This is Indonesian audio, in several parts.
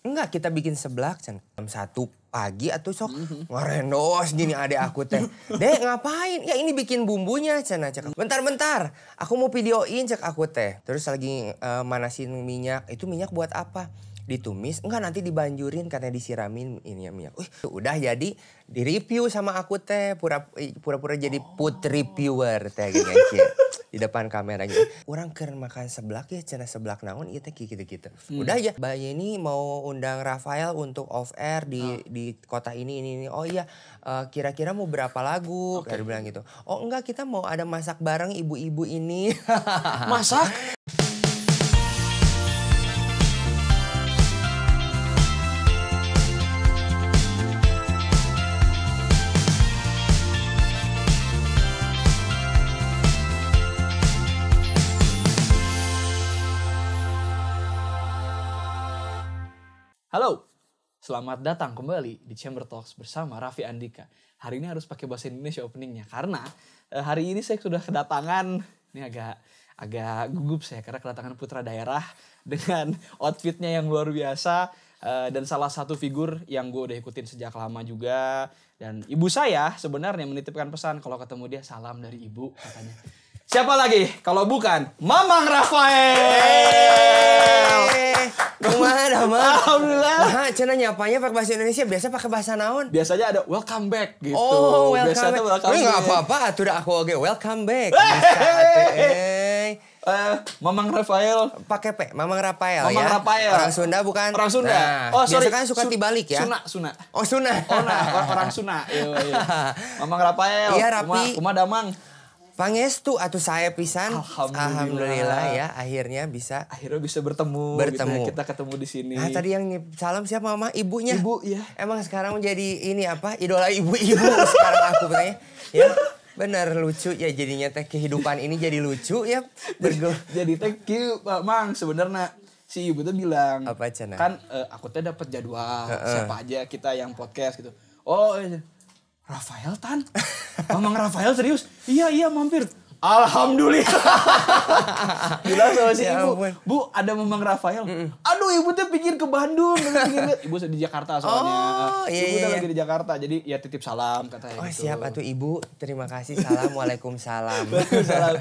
Enggak, kita bikin sebelah Cen. Jam satu pagi atau sok mm ngerendos gini ada aku teh. Dek ngapain? Ya ini bikin bumbunya cana cek. Bentar-bentar, aku mau videoin cek aku teh. Terus lagi uh, manasin minyak. Itu minyak buat apa? ditumis enggak nanti dibanjurin katanya disiramin ini ya minyak. Uh, udah jadi di review sama aku teh pura-pura jadi oh. put reviewer teh gitu di depan kamera gitu. Orang keren makan seblak ya cina seblak naon teh gitu-gitu. Hmm. Udah aja Mbak ini mau undang Rafael untuk off air di oh. di kota ini ini ini. Oh iya eh, kira-kira uh, mau berapa lagu? Okay. Kayak bilang gitu. Oh enggak kita mau ada masak bareng ibu-ibu ini. masak Halo, selamat datang kembali di Chamber Talks bersama Raffi Andika. Hari ini harus pakai bahasa Indonesia openingnya karena eh, hari ini saya sudah kedatangan ini agak agak gugup saya karena kedatangan putra daerah dengan outfitnya yang luar biasa eh, dan salah satu figur yang gue udah ikutin sejak lama juga dan ibu saya sebenarnya menitipkan pesan kalau ketemu dia salam dari ibu katanya Siapa lagi? Kalau bukan Mamang Rafael. Kemana, Mam? Alhamdulillah. Nah, cina nyapanya pakai bahasa Indonesia biasa pakai bahasa naon? Biasanya ada welcome back gitu. Oh, welcome back. Welcome Ini nggak apa-apa, atuh aku oke welcome back. Uh, eh, Mamang Rafael pakai P, Mamang Rafael Mamang ya. Rafael. Orang Sunda bukan? Orang Sunda. Nah, oh, sorry. Biasa kan suka Su dibalik ya. Suna, Suna. Oh, Suna. Oh, nah, orang, orang Iya, iya. Mamang Rafael. Iya, Rapi. Kuma, kuma Damang. Pangestu atau saya pisan. Alhamdulillah. Alhamdulillah ya akhirnya bisa akhirnya bisa bertemu bertemu gitu ya. kita ketemu di sini. Nah, tadi yang salam siapa mama? Ibunya. Ibu ya. Emang sekarang jadi ini apa? Idola ibu-ibu sekarang aku katanya Ya. benar lucu ya jadinya teh kehidupan ini jadi lucu ya. Bergul. jadi thank you Pak Mang sebenarnya si ibu tuh bilang apa cina? kan uh, aku teh dapat jadwal uh -uh. siapa aja kita yang podcast gitu. Oh, iya. Rafael Tan? Mamang Rafael serius? Iya, iya mampir. Alhamdulillah. Gila sama si ya ibu, ampun. bu ada Mamang Rafael. Mm -mm. Aduh ibu tuh pikir ke Bandung. ibu di Jakarta soalnya. Oh, iya, ibu iya. lagi di Jakarta. Jadi ya titip salam katanya. Oh gitu. siap atuh ibu. Terima kasih. Salam. Waalaikumsalam. Waalaikumsalam.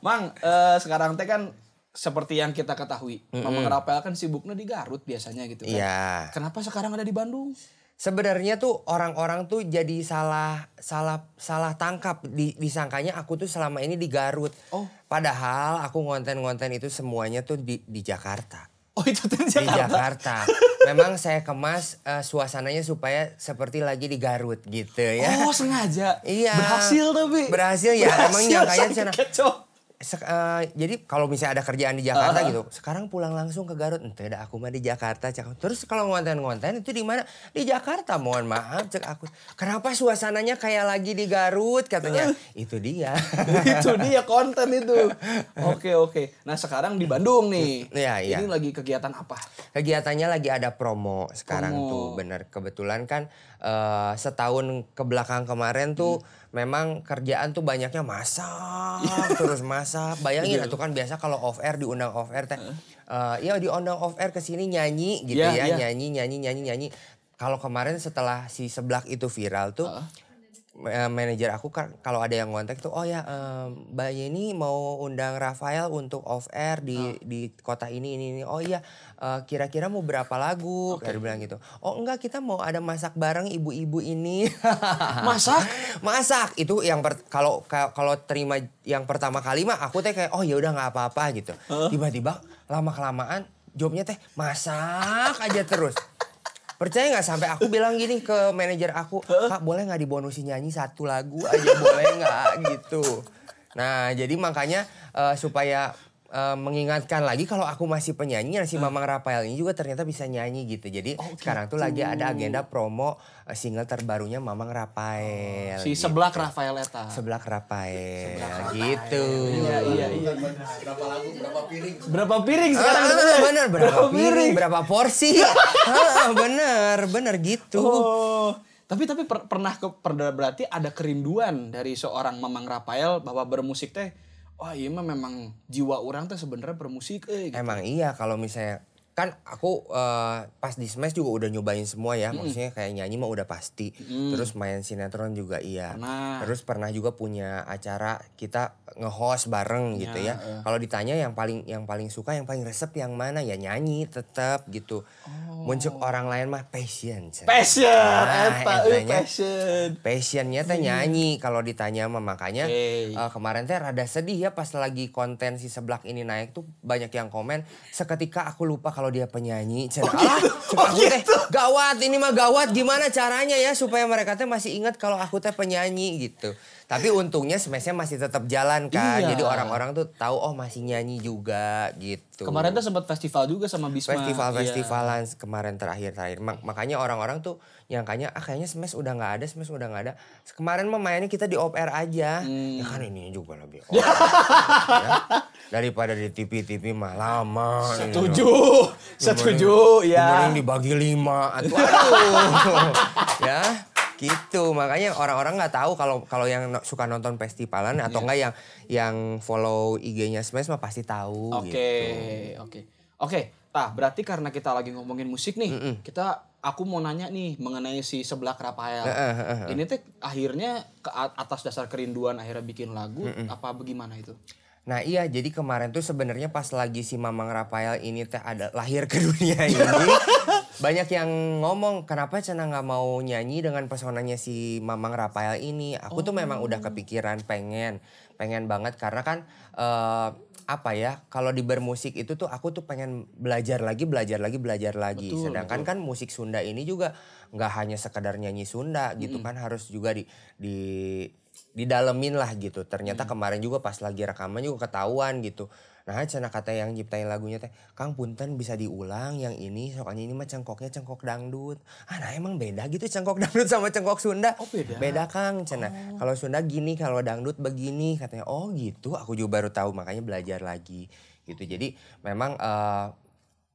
Mang eh, sekarang teh kan seperti yang kita ketahui. Mm -mm. Mamang Rafael kan sibuknya di Garut biasanya gitu kan. Yeah. Kenapa sekarang ada di Bandung? sebenarnya tuh orang-orang tuh jadi salah salah salah tangkap di, disangkanya aku tuh selama ini di Garut. Oh. Padahal aku ngonten-ngonten itu semuanya tuh di di Jakarta. Oh itu di Jakarta. Di Jakarta. Memang saya kemas uh, suasananya supaya seperti lagi di Garut gitu ya. Oh sengaja. Iya. Berhasil tapi. Berhasil ya. Berhasil, emang nyangkanya kayaknya uh, jadi kalau misalnya ada kerjaan di Jakarta uh -huh. gitu, sekarang pulang langsung ke Garut. Entah ada aku mah di Jakarta cek. Terus kalau ngonten-ngonten itu di mana? Di Jakarta. Mohon maaf cek aku. Kenapa suasananya kayak lagi di Garut katanya? itu dia. itu dia konten itu. Oke, oke. Nah, sekarang di Bandung nih. Iya, iya. Ini lagi kegiatan apa? Kegiatannya lagi ada promo sekarang promo. tuh. Bener kebetulan kan uh, setahun ke belakang kemarin tuh hmm. memang kerjaan tuh banyaknya masak iya. terus masak. Bayangin iya. tuh kan biasa kalau off air diundang off air teh uh, ya diundang off air ke sini nyanyi gitu yeah, ya, yeah. nyanyi nyanyi nyanyi nyanyi. Kalau kemarin setelah si seblak itu viral tuh uh Eh, manajer aku kan kalau ada yang kontak tuh oh ya um, Mbak Yeni mau undang Rafael untuk off air di oh. di kota ini ini ini oh iya uh, kira-kira mau berapa lagu okay. kayak bilang gitu oh enggak kita mau ada masak bareng ibu-ibu ini masak masak itu yang kalau kalau terima yang pertama kali mah aku teh kayak oh ya udah nggak apa-apa gitu uh. tiba-tiba lama kelamaan jobnya teh masak aja terus Percaya nggak sampai aku bilang gini ke manajer aku, kak boleh nggak dibonusin nyanyi satu lagu aja boleh nggak gitu. Nah jadi makanya uh, supaya uh, mengingatkan lagi kalau aku masih penyanyi si Mamang Rafael ini juga ternyata bisa nyanyi gitu. Jadi oh, gitu. sekarang tuh lagi ada agenda promo eh, single terbarunya Mamang Rafael. Oh, si gitu. sebelah Rafael eta. Sebelah Rafael. Rafael. gitu. Iya iya iya. Berapa lagu berapa piring? Berapa piring ah, sekarang? Ah, bener, ah, bener berapa, berapa piring, piring berapa porsi? Ah, ah, bener bener gitu. Oh. Tapi tapi per, pernah ke, per, berarti ada kerinduan dari seorang Mamang Rafael bahwa bermusik teh wah oh, iya mah memang jiwa orang tuh sebenarnya bermusik eh, gitu. emang iya kalau misalnya kan aku uh, pas di smash juga udah nyobain semua ya hmm. maksudnya kayak nyanyi mah udah pasti hmm. terus main sinetron juga iya pernah. terus pernah juga punya acara kita ngehost bareng gitu iya, ya, gitu ya ya. kalau ditanya yang paling yang paling suka yang paling resep yang mana ya nyanyi tetap gitu oh. muncul orang lain mah passion passion nah, apa eh, etanya, eh, passion passionnya teh iya. nyanyi kalau ditanya mah makanya hey. uh, kemarin teh rada sedih ya pas lagi konten si seblak ini naik tuh banyak yang komen seketika aku lupa kalau kalau dia penyanyi. cerita oh gitu. Ah, oh aku gitu. teh gawat ini mah gawat gimana caranya ya supaya mereka teh masih ingat kalau aku teh penyanyi gitu. Tapi untungnya smashnya masih tetap jalan kan. Iya. Jadi orang-orang tuh tahu oh masih nyanyi juga gitu. Kemarin tuh sempat festival juga sama Bisma. Festival-festivalan iya. kemarin terakhir-terakhir. Makanya orang-orang tuh nyangkanya ah kayaknya smash udah nggak ada, smash udah nggak ada. Kemarin mah mainnya kita di OPR aja. Hmm. Ya kan ini juga lebih. daripada di TV-TV mah lama. Gitu setuju, ya. setuju Dimana, ya. Dimana dibagi lima atau aduh. ya gitu makanya orang-orang nggak tahu kalau kalau yang suka nonton festivalan atau yeah. enggak yang yang follow IG-nya Smash mah pasti tahu oke gitu. oke oke Nah, berarti karena kita lagi ngomongin musik nih mm -mm. kita aku mau nanya nih mengenai si sebelah Rafael. Uh, uh, Ini teh akhirnya ke atas dasar kerinduan akhirnya bikin lagu mm -mm. apa bagaimana itu? Nah iya jadi kemarin tuh sebenarnya pas lagi si Mamang Rafael ini teh ada lahir ke dunia ini banyak yang ngomong kenapa Cena nggak mau nyanyi dengan pesonanya si Mamang Rafael ini. Aku oh. tuh memang udah oh. kepikiran pengen pengen banget karena kan uh, apa ya kalau di bermusik itu tuh aku tuh pengen belajar lagi belajar lagi belajar lagi. Betul, Sedangkan betul. kan musik Sunda ini juga nggak hanya sekadar nyanyi Sunda gitu mm kan harus juga di di didalemin lah gitu. Ternyata hmm. kemarin juga pas lagi rekaman juga ketahuan gitu. Nah, cina kata yang nyiptain lagunya teh, Kang Punten bisa diulang yang ini, soalnya ini mah cengkoknya cengkok dangdut. Ah, nah emang beda gitu cengkok dangdut sama cengkok Sunda. Oh, beda. Beda Kang, cina. Oh. Kalau Sunda gini, kalau dangdut begini, katanya. Oh, gitu. Aku juga baru tahu, makanya belajar lagi gitu. Jadi memang uh,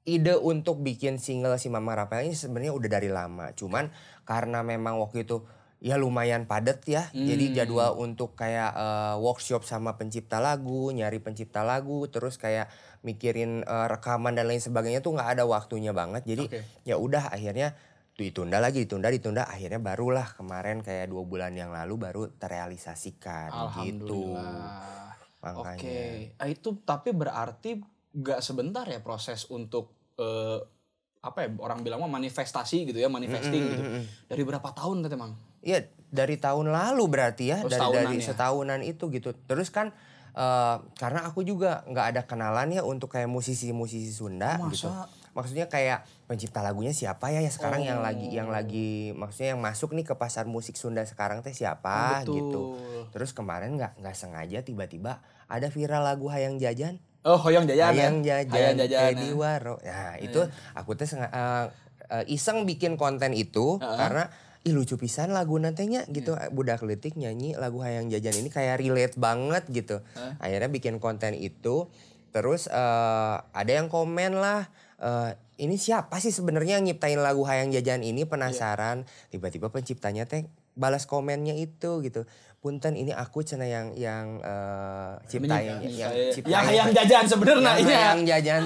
ide untuk bikin single si Mama rapel ini sebenarnya udah dari lama. Cuman karena memang waktu itu ya lumayan padat ya. Hmm. Jadi jadwal untuk kayak uh, workshop sama pencipta lagu, nyari pencipta lagu, terus kayak mikirin uh, rekaman dan lain sebagainya tuh nggak ada waktunya banget. Jadi okay. ya udah akhirnya ditunda lagi, ditunda, ditunda. Akhirnya barulah kemarin kayak dua bulan yang lalu baru terrealisasikan gitu. Makanya. Oke, okay. Ah, itu tapi berarti nggak sebentar ya proses untuk uh, apa ya orang bilang mah manifestasi gitu ya, manifesting mm -hmm. gitu. Dari berapa tahun tadi mang? Iya, dari tahun lalu berarti ya, oh, dari setahunan ya. setahunan itu gitu. Terus kan uh, karena aku juga nggak ada kenalan ya untuk kayak musisi-musisi Sunda oh, Masa? gitu. Maksudnya kayak pencipta lagunya siapa ya ya sekarang oh. yang lagi yang oh. lagi maksudnya yang masuk nih ke pasar musik Sunda sekarang teh siapa ah, Betul. gitu. Terus kemarin nggak nggak sengaja tiba-tiba ada viral lagu Hayang Jajan. Oh, Hayang Jajan. Ya? Hayang Jajan. Hayang Jajan. Ya. Edi Waro. Ya itu eh. aku teh uh, iseng bikin konten itu uh -huh. karena ih lucu pisan lagu nantinya gitu iya. budak letik nyanyi lagu hayang jajan ini kayak relate banget gitu huh? akhirnya bikin konten itu terus uh, ada yang komen lah uh, ini siapa sih sebenarnya nyiptain lagu hayang jajan ini iya. penasaran tiba-tiba yeah. penciptanya teh balas komennya itu gitu punten ini aku cina yang yang uh, ciptain yang, yang ciptain yang, yang jajan sebenarnya yang, iya. yang jajan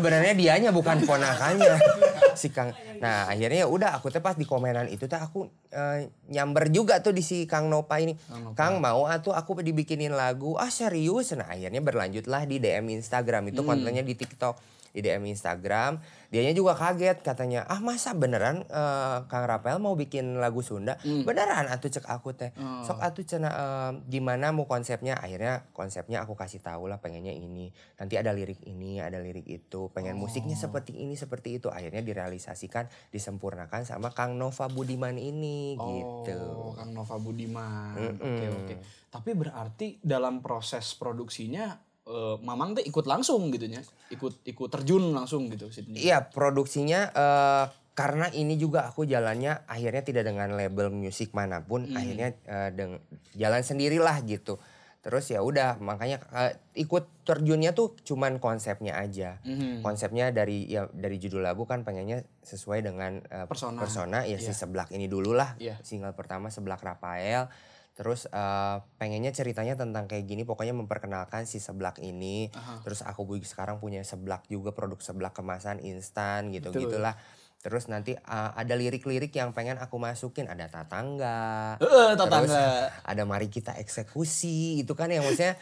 sebenarnya dianya bukan ponakannya si Kang nah akhirnya ya udah aku tepat di komenan itu teh aku uh, nyamber juga tuh di si Kang Nopa ini Kang, mau atau ah aku dibikinin lagu ah serius nah akhirnya berlanjutlah di DM Instagram itu hmm. kontennya di TikTok di DM Instagram Dianya juga kaget katanya, ah masa beneran uh, Kang Rapel mau bikin lagu Sunda? Hmm. Beneran atuh cek aku teh. Hmm. Sok atuh cena uh, gimana mau konsepnya? Akhirnya konsepnya aku kasih tahu lah pengennya ini. Nanti ada lirik ini, ada lirik itu. Pengen oh. musiknya seperti ini, seperti itu. Akhirnya direalisasikan, disempurnakan sama Kang Nova Budiman ini gitu. oh, gitu. Kang Nova Budiman. Oke mm -hmm. oke. Okay, okay. Tapi berarti dalam proses produksinya uh, Mamang tuh ikut langsung gitu ya. Ikut ikut terjun langsung gitu Iya, produksinya uh, karena ini juga aku jalannya akhirnya tidak dengan label musik manapun, hmm. akhirnya uh, deng jalan sendirilah gitu. Terus ya udah makanya uh, ikut terjunnya tuh cuman konsepnya aja. Mm-hmm. Konsepnya dari ya dari judul lagu kan pengennya sesuai dengan uh, persona persona ya yeah. si iya. Seblak ini dululah. Yeah. Single pertama Seblak Rafael Terus uh, pengennya ceritanya tentang kayak gini, pokoknya memperkenalkan si seblak ini. -huh. Terus aku sekarang punya seblak juga produk seblak kemasan instan gitu Betul. gitulah. Terus nanti uh, ada lirik-lirik yang pengen aku masukin, ada tatangga, uh, tatangga. terus ada mari kita eksekusi, itu kan yang maksudnya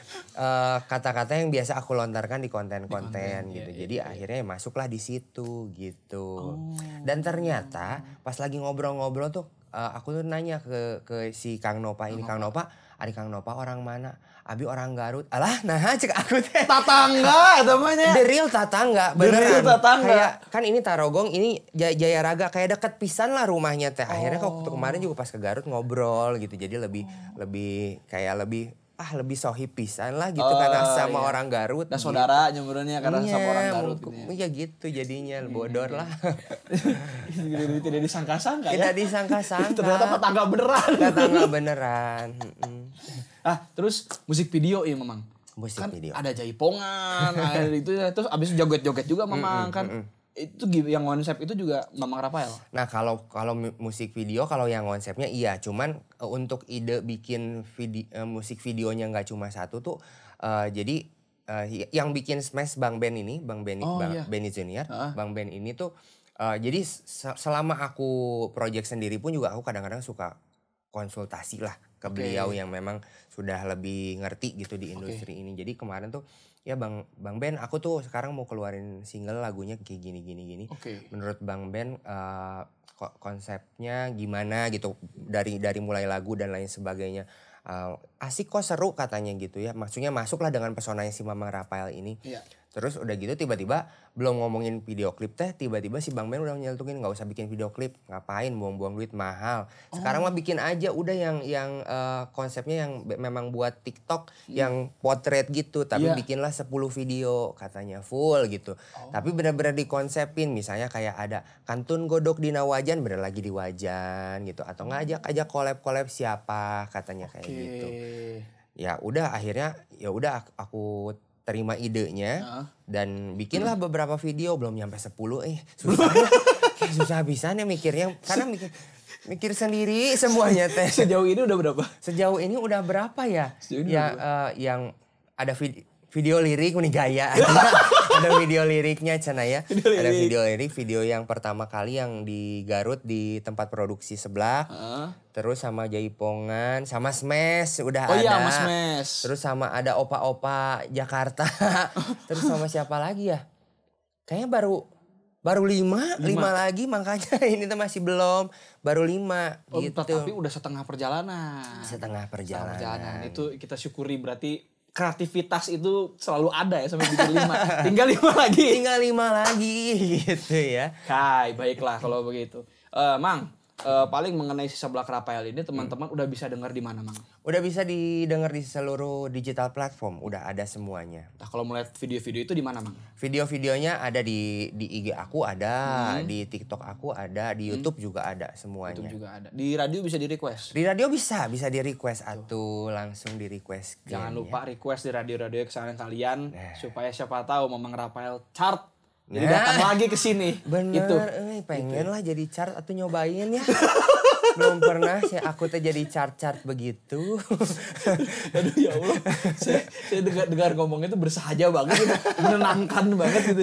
kata-kata uh, yang biasa aku lontarkan di konten-konten konten, gitu. Iya, Jadi iya, iya. akhirnya masuklah di situ gitu. Oh. Dan ternyata pas lagi ngobrol-ngobrol tuh uh, aku tuh nanya ke ke si Kang Nopa ini Kang Nopa Ari Kang Nopa orang mana Abi orang Garut alah nah cek aku teh tatangga namanya the real tatangga beneran the real tatangga kayak kan ini Tarogong ini Jaya Raga kayak deket pisan lah rumahnya teh akhirnya oh. waktu kemarin juga pas ke Garut ngobrol gitu jadi lebih oh. lebih kayak lebih ah lebih sohi pisan lah gitu kan, oh, karena ah, sama iya. orang Garut. Nah, gitu. saudara karena iya, sama orang Garut gitu. Iya gitu jadinya iya, bodor iya. lah. Tidak disangka-sangka ya. Tidak disangka-sangka. Ternyata tetangga beneran. Tetangga beneran. ah, terus musik video ya memang, Musik kan video. ada jaipongan, ada itu ya, terus abis joget-joget juga memang kan itu yang konsep itu juga Mamang Rafael. Nah kalau kalau musik video kalau yang konsepnya iya, cuman e, untuk ide bikin video, musik videonya nggak cuma satu tuh, uh, jadi uh, yang bikin Smash Bang Ben ini, Bang Ben, oh, Bang iya. Benny Junior, uh -huh. Bang Ben ini tuh, uh, jadi selama aku project sendiri pun juga aku kadang-kadang suka konsultasi lah ke okay. beliau yang memang sudah lebih ngerti gitu di industri okay. ini. Jadi kemarin tuh ya bang bang Ben aku tuh sekarang mau keluarin single lagunya kayak gini gini gini okay. menurut bang Ben uh, konsepnya gimana gitu dari dari mulai lagu dan lain sebagainya uh, asik kok seru katanya gitu ya maksudnya masuklah dengan pesonanya si Mama Rafael ini yeah. Terus udah gitu tiba-tiba belum ngomongin video klip teh, tiba-tiba si Bang Ben udah nyeletukin nggak usah bikin video klip, ngapain buang-buang duit mahal. Sekarang oh. mah bikin aja udah yang yang uh, konsepnya yang memang buat TikTok yeah. yang potret gitu, tapi yeah. bikinlah 10 video katanya full gitu. Oh. Tapi benar-benar dikonsepin misalnya kayak ada kantun godok di wajan bener lagi di Wajan gitu atau hmm. ngajak aja kolab-kolab siapa katanya okay. kayak gitu. Ya udah akhirnya ya udah aku terima idenya uh. dan bikinlah hmm. beberapa video belum nyampe 10 eh susah ya. eh, susah bisa nih ya mikirnya karena mikir mikir sendiri semuanya teh. Sejauh ini udah berapa? Sejauh ini udah berapa ya? ya Uh, yang ada video video lirik ini gaya. ada video liriknya cina ya. Ada video lirik, video yang pertama kali yang di Garut di tempat produksi sebelah. Uh. Terus sama Jaipongan, sama Smash udah oh, iya, ada. iya, sama Smash. Terus sama ada opa-opa Jakarta. Terus sama siapa lagi ya? Kayaknya baru baru lima, lima, lima lagi makanya ini tuh masih belum baru lima oh, gitu. Tapi udah setengah perjalanan. Setengah perjalanan. Setengah perjalanan. Itu kita syukuri berarti kreativitas itu selalu ada ya sampai bikin lima. Tinggal lima lagi. Tinggal lima lagi gitu ya. Hai, baiklah kalau begitu. Uh, Mang, uh, paling mengenai sisa belak Rafael ini teman-teman hmm. udah bisa dengar di mana mang? Udah bisa didengar di seluruh digital platform, udah ada semuanya. Nah kalau melihat video-video itu di mana mang? Video-videonya ada di di IG aku ada, hmm. di TikTok aku ada, di hmm. YouTube hmm. juga ada semuanya. YouTube juga ada. Di radio bisa di request. Di radio bisa, bisa di request atau langsung di request. Jangan lupa request di radio-radio kesayangan kalian nah. supaya siapa tahu memang Rafael chart jadi ya. datang lagi ke sini. Bener, itu. Eh, pengen gitu. lah jadi chart atau nyobain ya. Belum pernah sih aku teh jadi chart-chart begitu. Aduh ya Allah. Saya, saya dengar dengar ngomongnya itu bersahaja banget gitu. menenangkan banget gitu.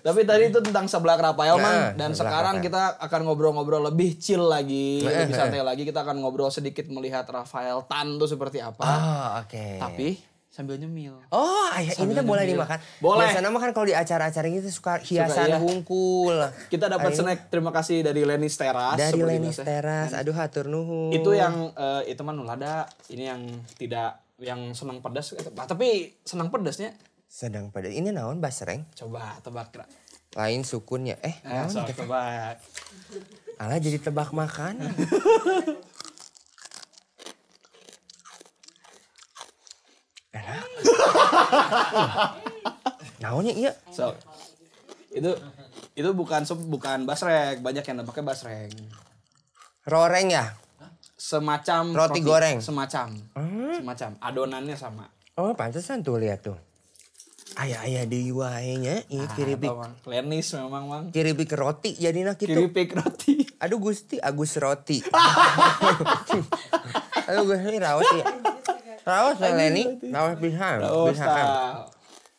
Tapi tadi itu tentang sebelah Rafael nah, man dan sekarang kita akan ngobrol-ngobrol lebih chill lagi, eh, lebih eh, santai eh. lagi. Kita akan ngobrol sedikit melihat Rafael Tan tuh seperti apa. Oh, oke. Okay. Tapi sambil nyemil. Oh, ayah sambil ini kan boleh dimakan. Boleh. Biasanya mah kan kalau di acara-acara gitu suka hiasan suka, iya. bungkul. Kita dapat snack terima kasih dari Lenis Teras. Dari Lenis Teras. Aduh hatur nuhun. Itu yang uh, itu mah nulada. Ini yang tidak yang senang pedas nah, tapi senang pedasnya sedang pedas. Ini naon basreng? Coba tebak. Lain sukunnya. Eh, eh so, tebak. Alah jadi tebak makan. enak naunya iya so itu itu bukan bukan basrek banyak yang pakai basrek roreng ya semacam roti, roti goreng semacam hmm. semacam adonannya sama oh pantesan tuh lihat tuh ayah ayah di wahenya ini ah, kiripik lenis memang mang kiripik roti jadi nak gitu. kiri kiripik roti aduh gusti agus roti aduh gusti rawat ya Raos iya, Leni, iya, iya. raos pisan. Raos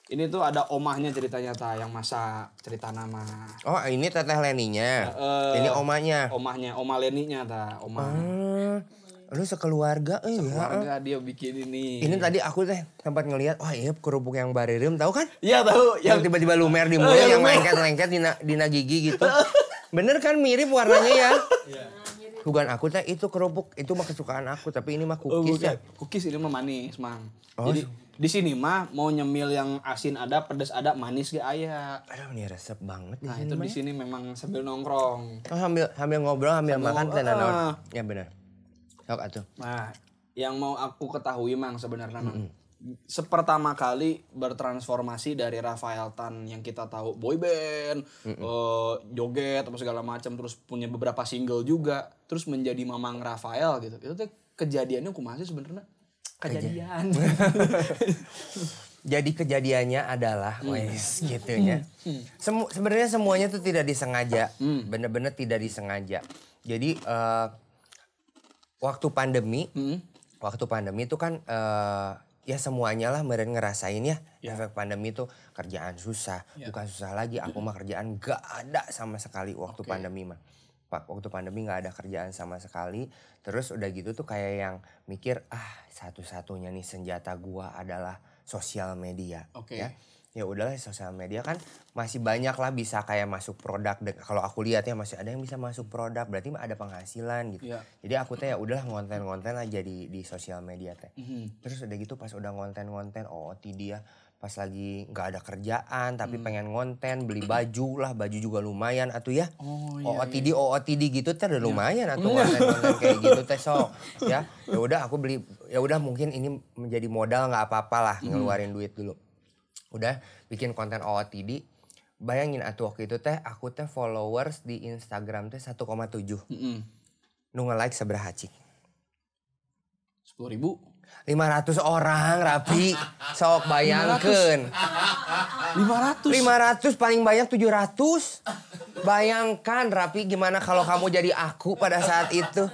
ini tuh ada omahnya ceritanya ta yang masa cerita nama oh ini teteh Leninya uh, ini omahnya omahnya oma Leninya ta omah ah, lu sekeluarga eh ya. sekeluarga ya. dia bikin ini ini tadi aku teh sempat ngelihat oh iya kerupuk yang barium tahu kan iya tahu yang tiba-tiba lumer di mulut yang lengket-lengket di dina, dina gigi gitu bener kan mirip warnanya ya Bukan aku teh itu kerupuk, itu mah kesukaan aku, tapi ini mah oh, cookies oh, ya. Cookies ini mah manis, Mang. Oh. Jadi iya. di sini mah mau nyemil yang asin ada, pedas ada, manis ge ayah? Aduh, ini resep banget Nah, itu di ya. sini memang sambil nongkrong. Oh, sambil sambil ngobrol, sambil, sambil makan teh uh, Ya benar. Sok atuh. Nah, yang mau aku ketahui Mang sebenarnya Mang. Mm -hmm sepertama kali bertransformasi dari Rafael Tan yang kita tahu boy band, mm -mm. Uh, joget apa segala macam terus punya beberapa single juga, terus menjadi Mamang Rafael gitu. Itu tuh kejadiannya aku masih sebenarnya kejadian. Jadi kejadiannya adalah mm. wes gitu ya. Hmm. Hmm. Semu sebenarnya semuanya tuh tidak disengaja. bener bener mm. tidak disengaja. Jadi uh, waktu pandemi, mm. waktu pandemi itu kan uh, ya semuanya lah meren ngerasain ya yeah. efek pandemi itu kerjaan susah yeah. bukan susah lagi aku mah kerjaan gak ada sama sekali waktu okay. pandemi mah waktu pandemi gak ada kerjaan sama sekali terus udah gitu tuh kayak yang mikir ah satu-satunya nih senjata gua adalah sosial media okay. ya ya udahlah sosial media kan masih banyak lah bisa kayak masuk produk kalau aku lihatnya masih ada yang bisa masuk produk berarti ada penghasilan gitu yeah. jadi aku teh ya udahlah ngonten-ngonten aja di di sosial media teh mm -hmm. terus udah gitu pas udah ngonten-ngonten oh ya pas lagi nggak ada kerjaan tapi mm. pengen ngonten beli baju lah baju juga lumayan atau ya oh, iya, oh iya. gitu teh udah iya. lumayan atau ngonten-ngonten kayak gitu teh so ya ya udah aku beli ya udah mungkin ini menjadi modal nggak apa-apalah mm-hmm. ngeluarin duit dulu udah bikin konten OOTD bayangin atuh waktu itu teh aku teh followers di Instagram teh 1,7 mm -hmm. nunggu like seberapa cik sepuluh ribu 500 orang rapi sok bayangkan 500 500 paling banyak 700 bayangkan rapi gimana kalau kamu jadi aku pada saat itu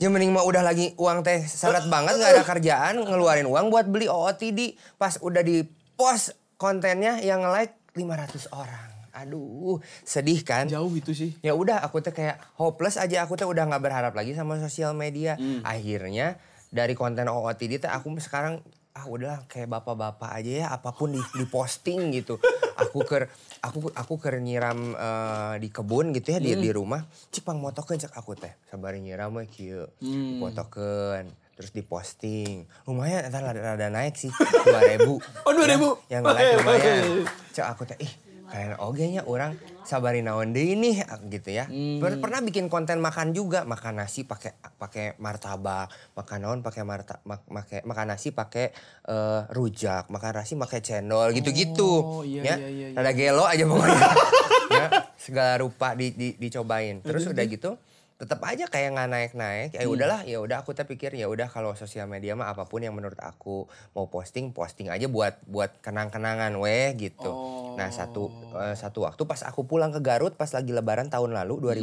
Ya mending mah udah lagi uang teh seret banget gak ada kerjaan ngeluarin uang buat beli OOTD pas udah di post kontennya yang like 500 orang. Aduh, sedih kan? Jauh itu sih. Ya udah, aku tuh kayak hopeless aja. Aku tuh udah nggak berharap lagi sama sosial media. Hmm. Akhirnya dari konten OOTD tuh aku sekarang ah udahlah kayak bapak-bapak aja ya apapun di, posting gitu. aku ke aku aku ke nyiram uh, di kebun gitu ya hmm. di di rumah. Cipang motokin cek aku teh. Sabar nyiram mah kieu. Hmm. motokin terus diposting lumayan entar ada ada naik sih dua ribu oh dua ribu yang, yang like oh, iya, lumayan iya, iya. cok aku teh ih kalian oge nya orang sabarin naon ini ini gitu ya. Hmm. Pernah bikin konten makan juga, makan nasi pakai pakai martabak, makan naon pakai marta mak, make, makan nasi pakai uh, rujak, makan nasi pakai cendol gitu-gitu. Oh, iya, ya. Iya, iya, iya. ada gelo aja pokoknya. ya, segala rupa di, di, dicobain. Terus udah gitu tetap aja kayak nggak naik-naik ya hmm. udahlah ya udah aku terpikir ya udah kalau sosial media mah apapun yang menurut aku mau posting posting aja buat buat kenang-kenangan weh gitu oh. nah satu uh, satu waktu pas aku pulang ke Garut pas lagi Lebaran tahun lalu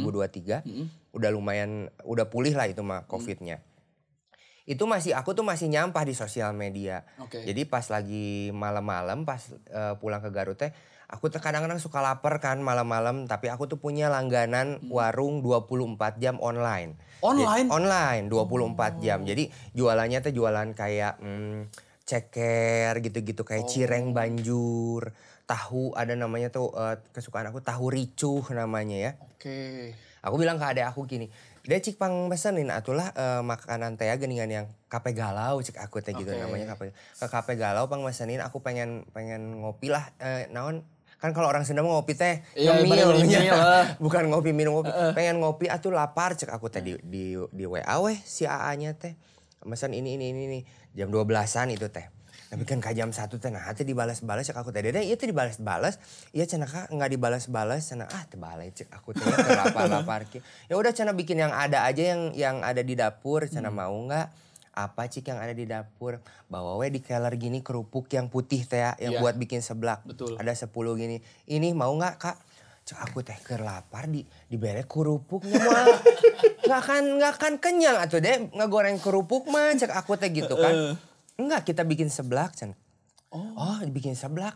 2023 mm -hmm. udah lumayan udah pulih lah itu mah hmm. covidnya mm -hmm. itu masih aku tuh masih nyampah di sosial media okay. jadi pas lagi malam-malam pas uh, pulang ke Garut teh aku terkadang-kadang suka lapar kan malam-malam tapi aku tuh punya langganan hmm. warung 24 jam online. Online? Jadi, online 24 oh. jam. Jadi jualannya tuh jualan kayak hmm, ceker gitu-gitu kayak oh. cireng banjur, tahu ada namanya tuh uh, kesukaan aku tahu ricuh namanya ya. Oke. Okay. Aku bilang ke adek aku gini, dia cik pang pesenin atulah uh, eh, makanan teh geningan yang kape galau cik aku teh gitu namanya kape ke kape galau pang pesenin aku pengen pengen ngopi lah uh, naon kan kalau orang Sunda mau ngopi teh iya, ngemil, ngemil bukan ngopi minum ngopi uh, pengen ngopi atuh ah, lapar cek aku tadi di, di di WA weh si AA nya teh pesan ini ini ini nih jam 12-an itu teh tapi kan kayak jam satu teh nah teh dibalas-balas cek aku teh deh iya itu dibalas-balas iya cina kak nggak dibalas-balas cina ah teh cek aku teh ya, lapar lapar ya udah cina bikin yang ada aja yang yang ada di dapur cina hmm. mau nggak apa cik yang ada di dapur bawa we di keller gini kerupuk yang putih teh ya, yang yeah. buat bikin seblak Betul. ada sepuluh gini ini mau nggak kak cek aku teh ker lapar di bere kerupuknya mah nggak kan nggak kan kenyang atau deh nggak goreng kerupuk mah cek aku teh gitu kan enggak eh. kita bikin seblak cen oh, oh bikin seblak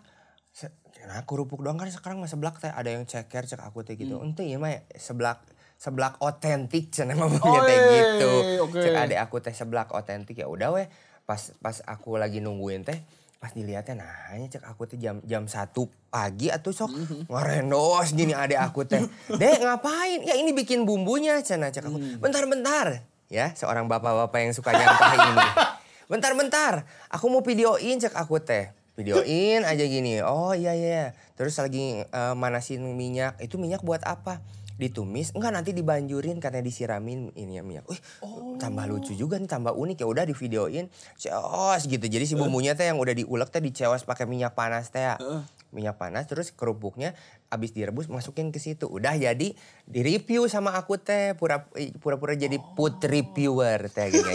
Se nah kerupuk doang kan sekarang mah seblak teh ada yang ceker cek aku teh gitu hmm. ente iya, ya mah seblak seblak otentik cenah mah teh gitu. Iya, iya, okay. Cek adek aku teh seblak otentik ya udah weh. Pas pas aku lagi nungguin teh pas dilihatnya nah hanya cek aku teh jam jam satu pagi atau sok mm -hmm. gini adek aku teh deh ngapain ya ini bikin bumbunya cina cek aku hmm. bentar bentar ya seorang bapak-bapak yang suka nyantai ini bentar bentar aku mau videoin cek aku teh videoin aja gini oh iya iya terus lagi uh, manasin minyak itu minyak buat apa ditumis enggak nanti dibanjurin katanya disiramin ini ya minyak. Wih, oh. tambah lucu juga nih, tambah unik ya udah divideoin, videoin ceos gitu. Jadi si eh. bumbunya teh yang udah diulek teh dicewas pakai minyak panas teh. Uh. Minyak panas terus kerupuknya abis direbus masukin ke situ. Udah jadi di review sama aku teh pura-pura jadi oh. put reviewer teh gitu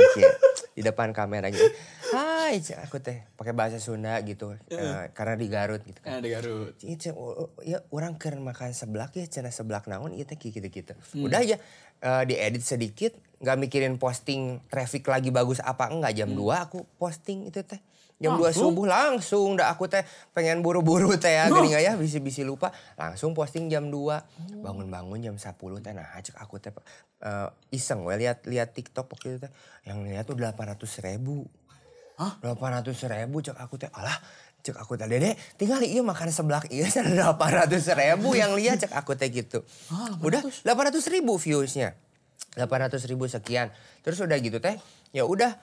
di depan kameranya Ah aja aku teh pakai bahasa Sunda gitu uh. Uh, karena di Garut gitu kan. Uh, di Garut. Itu iya, ya orang keren makan seblak ya cina seblak naon iya teh gitu-gitu. Hmm. Udah aja uh, eh, edit sedikit nggak mikirin posting traffic lagi bagus apa enggak jam hmm. 2 aku posting itu teh jam dua subuh langsung udah aku teh pengen buru-buru teh ya gini ya bisi-bisi lupa langsung posting jam 2 bangun-bangun jam 10 teh nah cek aku teh uh, iseng we lihat lihat TikTok waktu itu teh yang lihat tuh 800 ribu Delapan ratus ribu cek aku teh alah cek aku teh dede tinggal iya makan seblak iya delapan ratus ribu yang lihat cek aku teh gitu. Ah, Udah delapan ratus ribu viewsnya. Delapan ratus ribu sekian. Terus udah gitu teh ya udah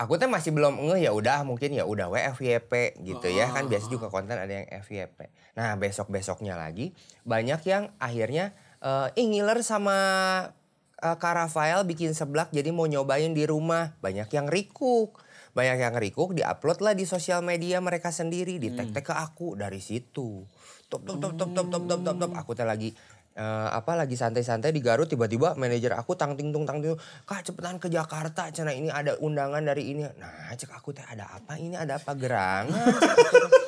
aku teh masih belum ngeh ya udah mungkin ya udah WFYP gitu ya kan biasa juga konten ada yang FYP. Nah, besok-besoknya lagi banyak yang akhirnya uh, Ingiler sama uh, Rafael bikin seblak jadi mau nyobain di rumah. Banyak yang rikuk banyak yang ngerikuk diupload lah di sosial media mereka sendiri di hmm. tag tag ke aku dari situ top top top top top top top top, top. aku teh lagi uh, apa lagi santai-santai di Garut tiba-tiba manajer aku tang ting tung tang ting kak cepetan ke Jakarta cina ini ada undangan dari ini nah cek aku teh ada apa ini ada apa gerangan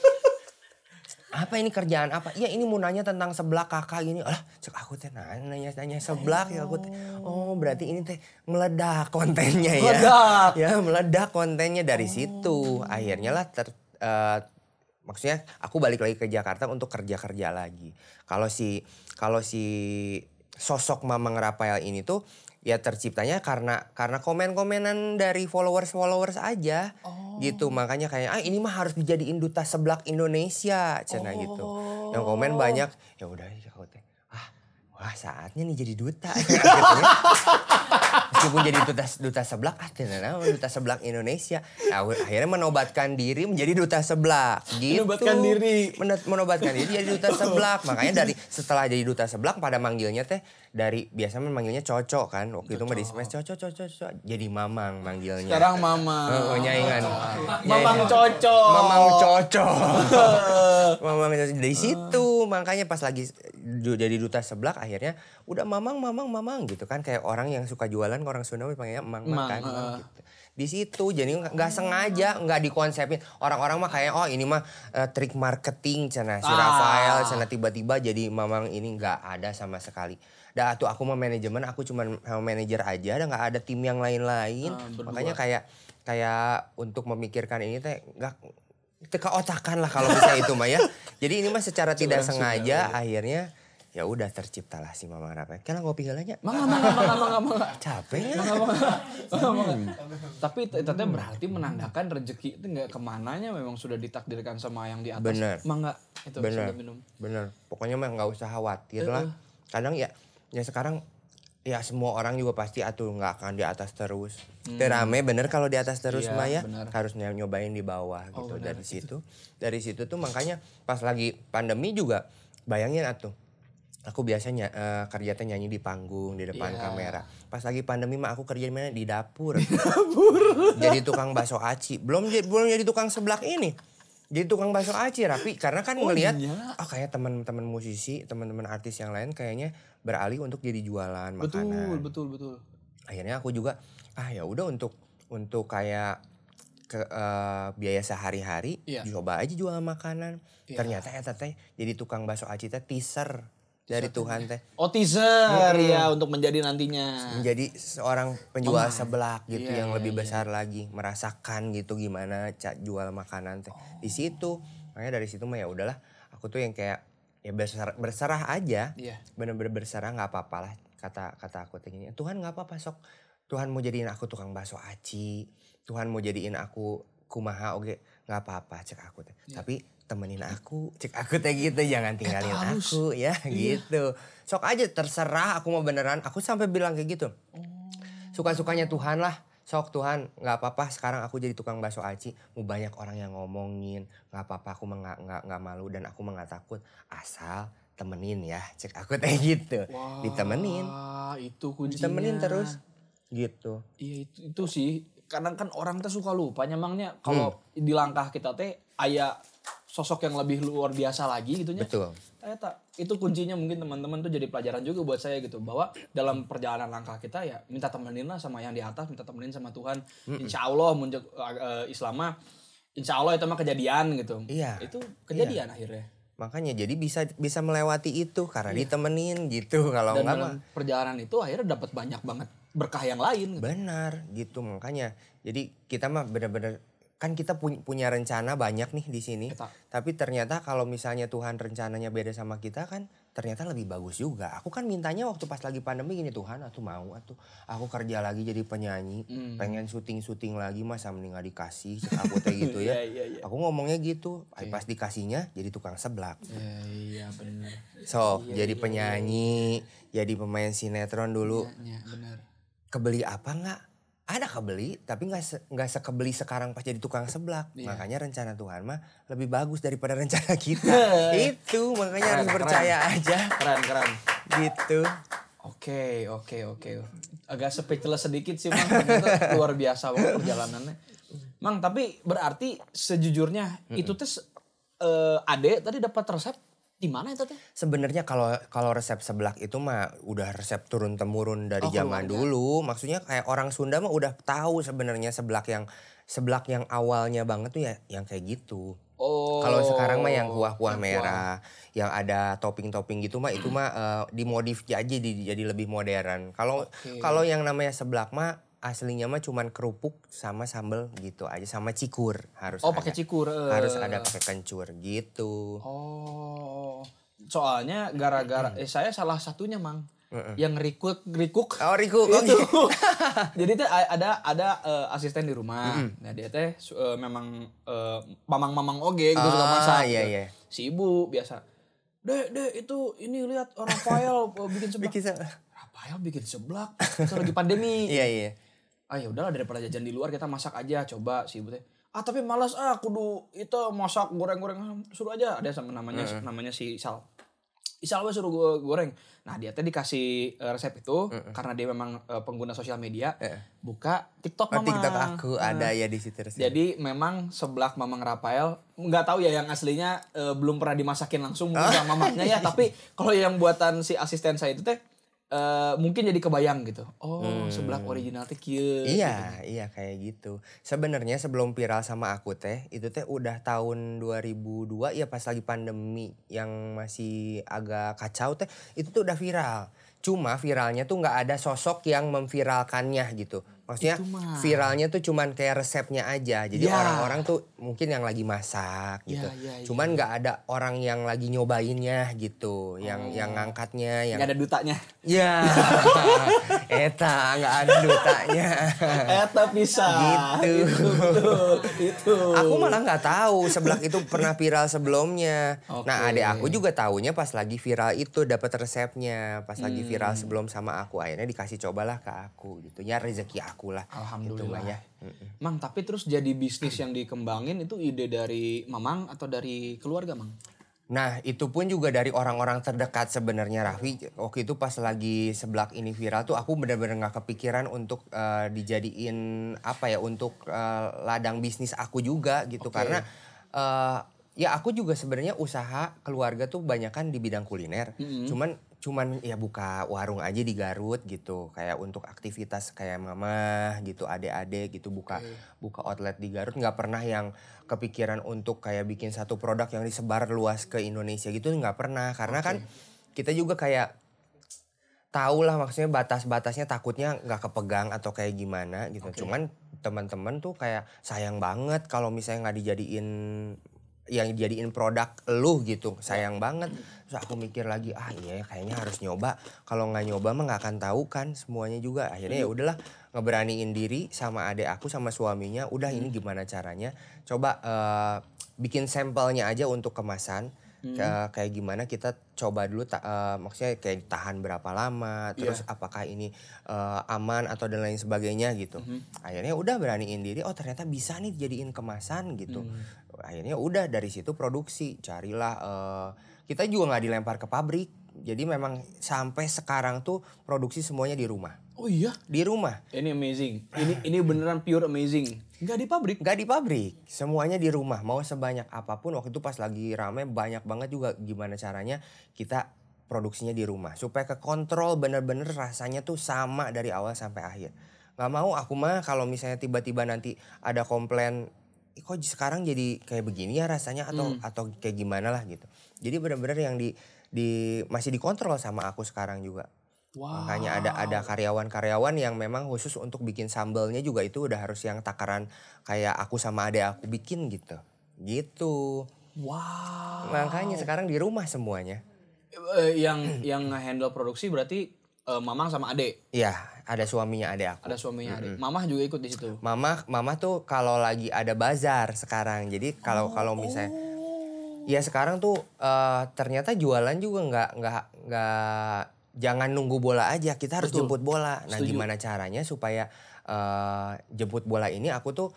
apa ini kerjaan apa? Iya ini mau nanya tentang sebelah kakak gini. Alah cek aku teh nanya, nanya, sebelah ya aku teh. Oh berarti ini teh meledak kontennya ya. Meledak. Ya meledak kontennya dari oh. situ. Akhirnya lah ter, uh, maksudnya aku balik lagi ke Jakarta untuk kerja-kerja lagi. Kalau si kalau si sosok Mama Rafael ini tuh ya terciptanya karena karena komen-komenan dari followers-followers aja oh. gitu makanya kayak ah ini mah harus dijadiin duta seblak Indonesia cina oh. gitu yang komen banyak ya udah ya ah wah saatnya nih jadi duta gitu ya meskipun jadi duta duta seblak ah nama duta seblak Indonesia akhirnya menobatkan diri menjadi duta seblak gitu menobatkan diri menobatkan diri jadi duta seblak makanya dari setelah jadi duta seblak pada manggilnya teh dari biasa memanggilnya cocok kan waktu itu di smash cocok cocok cocok jadi mamang manggilnya sekarang mamang oh, nyaingan mamang cocok mamang cocok mamang cocok dari situ makanya pas lagi jadi duta seblak akhirnya udah mamang mamang mamang gitu kan kayak orang yang suka jualan orang Sunda panggilnya emang emang kan. Uh. Gitu. Di situ jadi nggak sengaja nggak dikonsepin orang-orang mah kayak oh ini mah uh, trik marketing cina si ah. Rafael cina tiba-tiba jadi mamang ini nggak ada sama sekali. Dah tuh aku mah manajemen aku cuman sama manajer aja ada nggak ada tim yang lain-lain. Uh, Makanya kayak kayak untuk memikirkan ini teh nggak teka otakan lah kalau bisa itu mah ya. Jadi ini mah secara tidak sengaja iya. akhirnya ya udah terciptalah si Mama Rapat. Kalau ngopi galanya. Mangga mangga mama mama mama Capek ya. mama mama Tapi itu berarti menandakan rezeki itu kemana kemananya memang sudah ditakdirkan sama yang di atas. Bener. Mangga itu Bener. Bener. Pokoknya mah nggak usah khawatir lah. Kadang ya ya sekarang ya semua orang juga pasti atuh nggak akan di atas terus. Hmm. Terame bener kalau di atas terus iya, Maya bener. harus nyobain di bawah gitu oh, dari situ. Dari situ tuh makanya pas lagi pandemi juga bayangin atuh aku biasanya uh, eh, kerjanya nyanyi di panggung di depan yeah. kamera. Pas lagi pandemi mah aku kerja di mana di dapur. Di dapur. jadi tukang bakso aci. Belum belum jadi tukang seblak ini. Jadi tukang bakso aci rapi karena kan oh, oh kayak teman-teman musisi, teman-teman artis yang lain kayaknya beralih untuk jadi jualan betul, makanan. Betul, betul, betul. Akhirnya aku juga ah ya udah untuk untuk kayak ke uh, biaya sehari-hari yeah. coba aja jual makanan. Yeah. Ternyata ya teh jadi tukang bakso aci teh teaser dari Tuhan teh. Oh teaser hmm. ya untuk menjadi nantinya. Menjadi seorang penjual oh sebelak gitu yeah, yang yeah, lebih iya. besar lagi, merasakan gitu gimana cak jual makanan teh. Oh. Di situ makanya dari situ mah ya udahlah, aku tuh yang kayak ya berserah, berserah aja. Yeah. Bener-bener berserah nggak apa apalah kata kata aku teh ini. Tuhan nggak apa-apa sok. Tuhan mau jadiin aku tukang bakso aci. Tuhan mau jadiin aku kumaha oke okay. nggak apa-apa cek aku teh. Yeah. Tapi temenin aku, cek aku teh gitu, jangan eh, tinggalin aku ya iya. gitu. Sok aja terserah aku mau beneran, aku sampai bilang kayak gitu. Oh. Suka-sukanya Tuhan lah. Sok Tuhan, nggak apa-apa sekarang aku jadi tukang bakso aci. Mau banyak orang yang ngomongin, nggak apa-apa aku nggak nggak nggak malu dan aku gak takut asal temenin ya, cek aku teh gitu. Wah, Ditemenin. itu kuncinya. Ditemenin terus gitu. Iya itu itu sih kadang kan orang tuh suka lupa nyamangnya hmm. kalau hmm. di langkah kita teh ayah sosok yang lebih luar biasa lagi gitu ya. Betul. Ternyata itu kuncinya mungkin teman-teman tuh jadi pelajaran juga buat saya gitu bahwa dalam perjalanan langkah kita ya minta temenin lah sama yang di atas, minta temenin sama Tuhan. Insya Allah muncul uh, eh, eh, Islamah, Insya Allah itu mah kejadian gitu. Iya. Itu kejadian iya. akhirnya. Makanya jadi bisa bisa melewati itu karena iya. ditemenin gitu kalau Dan dalam perjalanan itu akhirnya dapat banyak banget berkah yang lain. Gitu. Benar gitu makanya. Jadi kita mah benar-benar kan kita punya, punya rencana banyak nih di sini. Eta. Tapi ternyata kalau misalnya Tuhan rencananya beda sama kita kan ternyata lebih bagus juga. Aku kan mintanya waktu pas lagi pandemi gini Tuhan, aku mau atuh aku kerja lagi jadi penyanyi, mm. pengen syuting-syuting lagi masa mending dikasih aku teh gitu ya. yeah, yeah, yeah. Aku ngomongnya gitu. Yeah. Pas dikasihnya jadi tukang seblak. Iya yeah, yeah, benar. So, yeah, iya, jadi iya, iya. penyanyi, yeah, jadi pemain sinetron dulu. Iya, yeah, yeah, benar. Kebeli apa nggak? ada kebeli tapi nggak se, nggak sekebeli sekarang pas jadi tukang seblak yeah. makanya rencana Tuhan mah lebih bagus daripada rencana kita itu makanya keren, harus percaya aja keren keren gitu oke okay, oke okay, oke okay. agak speechless sedikit sih mang luar biasa waktu perjalanannya mang tapi berarti sejujurnya mm -mm. itu tes uh, ade tadi dapat resep di mana itu teh? Sebenarnya kalau kalau resep seblak itu mah udah resep turun temurun dari oh, zaman keluarga. dulu. Maksudnya kayak orang Sunda mah udah tahu sebenarnya seblak yang seblak yang awalnya banget tuh ya yang kayak gitu. Oh. Kalau sekarang mah yang kuah-kuah merah, yang ada topping-topping gitu mah itu mah uh, dimodif aja jadi, jadi lebih modern. Kalau okay. kalau yang namanya seblak mah aslinya mah cuman kerupuk sama sambel gitu aja sama cikur harus oh pakai cikur harus eh. ada pakai kencur gitu oh soalnya gara-gara eh, saya salah satunya mang Mm-mm. yang rikuk rikuk oh rikuk itu gitu. jadi teh ada ada uh, asisten di rumah mm -hmm. nah dia teh uh, memang mamang mamang mamang oge gitu ah, suka masak iya, gitu. iya. si ibu biasa deh deh itu ini lihat orang Rafael bikin sebelah bikin bikin seblak lagi pandemi iya iya ah ya udahlah daripada jajan di luar kita masak aja coba si ibu teh ah tapi malas ah kudu itu masak goreng-goreng ah, suruh aja ada sama namanya uh namanya si sal Isal gue suruh gue goreng nah dia teh dikasih eh, resep itu uh -uh. karena dia memang eh, pengguna sosial media uh -uh. buka TikTok oh, mama TikTok aku uh. ada ya di situ resep. jadi memang seblak Mamang Rafael nggak tahu ya yang aslinya uh, belum pernah dimasakin langsung oh. sama mamanya ya tapi kalau yang buatan si asisten saya itu teh Uh, mungkin jadi kebayang gitu. Oh, hmm. sebelah original teh kieu. Gitu iya, gitu. iya kayak gitu. Sebenarnya sebelum viral sama aku teh, itu teh udah tahun 2002 ya pas lagi pandemi yang masih agak kacau teh, itu tuh udah viral. Cuma viralnya tuh nggak ada sosok yang memviralkannya gitu. Maksudnya viralnya tuh cuman kayak resepnya aja. Jadi ya. orang-orang ya. tuh mungkin yang lagi masak ya, gitu. Ya, ya, cuman ya. nggak ada orang yang lagi nyobainnya gitu, yang oh. yang ngangkatnya, yang gak ada dutanya. Iya. Eta nggak ada dutanya. Eta bisa. Gitu. Itu, gitu. itu, Aku malah nggak tahu seblak itu pernah viral sebelumnya. Okay. Nah, adik aku juga tahunya pas lagi viral itu dapat resepnya, pas hmm. lagi viral sebelum sama aku akhirnya dikasih cobalah ke aku gitu. Ya rezeki aku lah. Gitu, ya. Alhamdulillah gitu, ya. Mang, tapi terus jadi bisnis yang dikembangin itu ide dari Mamang atau dari keluarga, Mang? Nah, itu pun juga dari orang-orang terdekat sebenarnya Raffi. Waktu itu pas lagi seblak ini viral tuh aku bener-bener gak kepikiran untuk uh, dijadiin apa ya untuk uh, ladang bisnis aku juga gitu okay. karena uh, ya aku juga sebenarnya usaha keluarga tuh banyak kan di bidang kuliner. Mm -hmm. Cuman cuman ya buka warung aja di Garut gitu kayak untuk aktivitas kayak mama gitu adik-adik gitu buka buka outlet di Garut nggak pernah yang kepikiran untuk kayak bikin satu produk yang disebar luas ke Indonesia gitu nggak pernah karena okay. kan kita juga kayak tahu lah maksudnya batas-batasnya takutnya nggak kepegang atau kayak gimana gitu okay. cuman teman-teman tuh kayak sayang banget kalau misalnya nggak dijadiin yang jadiin produk lu gitu sayang banget terus aku mikir lagi ah iya ya, kayaknya harus nyoba kalau nggak nyoba mah nggak akan tahu kan semuanya juga akhirnya ya udahlah ngeberaniin diri sama adek aku sama suaminya udah ini gimana caranya coba uh, bikin sampelnya aja untuk kemasan hmm. uh, kayak gimana kita coba dulu ta uh, maksudnya kayak tahan berapa lama iya. terus yeah. apakah ini uh, aman atau dan lain sebagainya gitu hmm. akhirnya udah beraniin diri oh ternyata bisa nih jadiin kemasan gitu hmm. akhirnya udah dari situ produksi carilah uh, kita juga nggak dilempar ke pabrik jadi memang sampai sekarang tuh produksi semuanya di rumah. Oh iya? Di rumah. Ini amazing. Ini ini beneran pure amazing Nggak di pabrik? Nggak di pabrik. Semuanya di rumah. Mau sebanyak apapun waktu itu pas lagi rame banyak banget juga gimana caranya kita produksinya di rumah. Supaya ke kontrol bener-bener rasanya tuh sama dari awal sampai akhir. Nggak mau aku mah kalau misalnya tiba-tiba nanti ada komplain Eh, kok sekarang jadi kayak begini ya rasanya atau hmm. atau kayak gimana lah gitu. Jadi bener-bener yang di di masih dikontrol sama aku sekarang juga Wow. Makanya ada ada karyawan-karyawan yang memang khusus untuk bikin sambelnya juga itu udah harus yang takaran kayak aku sama adek aku bikin gitu. Gitu. Wow. Makanya sekarang di rumah semuanya. Uh, yang yang handle produksi berarti uh, Mamang sama Ade. Iya, ada suaminya Ade aku. Ada suaminya Ade. Mm -hmm. Mamah juga ikut di situ. Mamah Mamah tuh kalau lagi ada bazar sekarang. Jadi kalau oh. kalau misalnya Ya sekarang tuh uh, ternyata jualan juga nggak nggak nggak jangan nunggu bola aja, kita harus Betul. jemput bola. Nah, Setuju. gimana caranya supaya uh, jemput bola ini aku tuh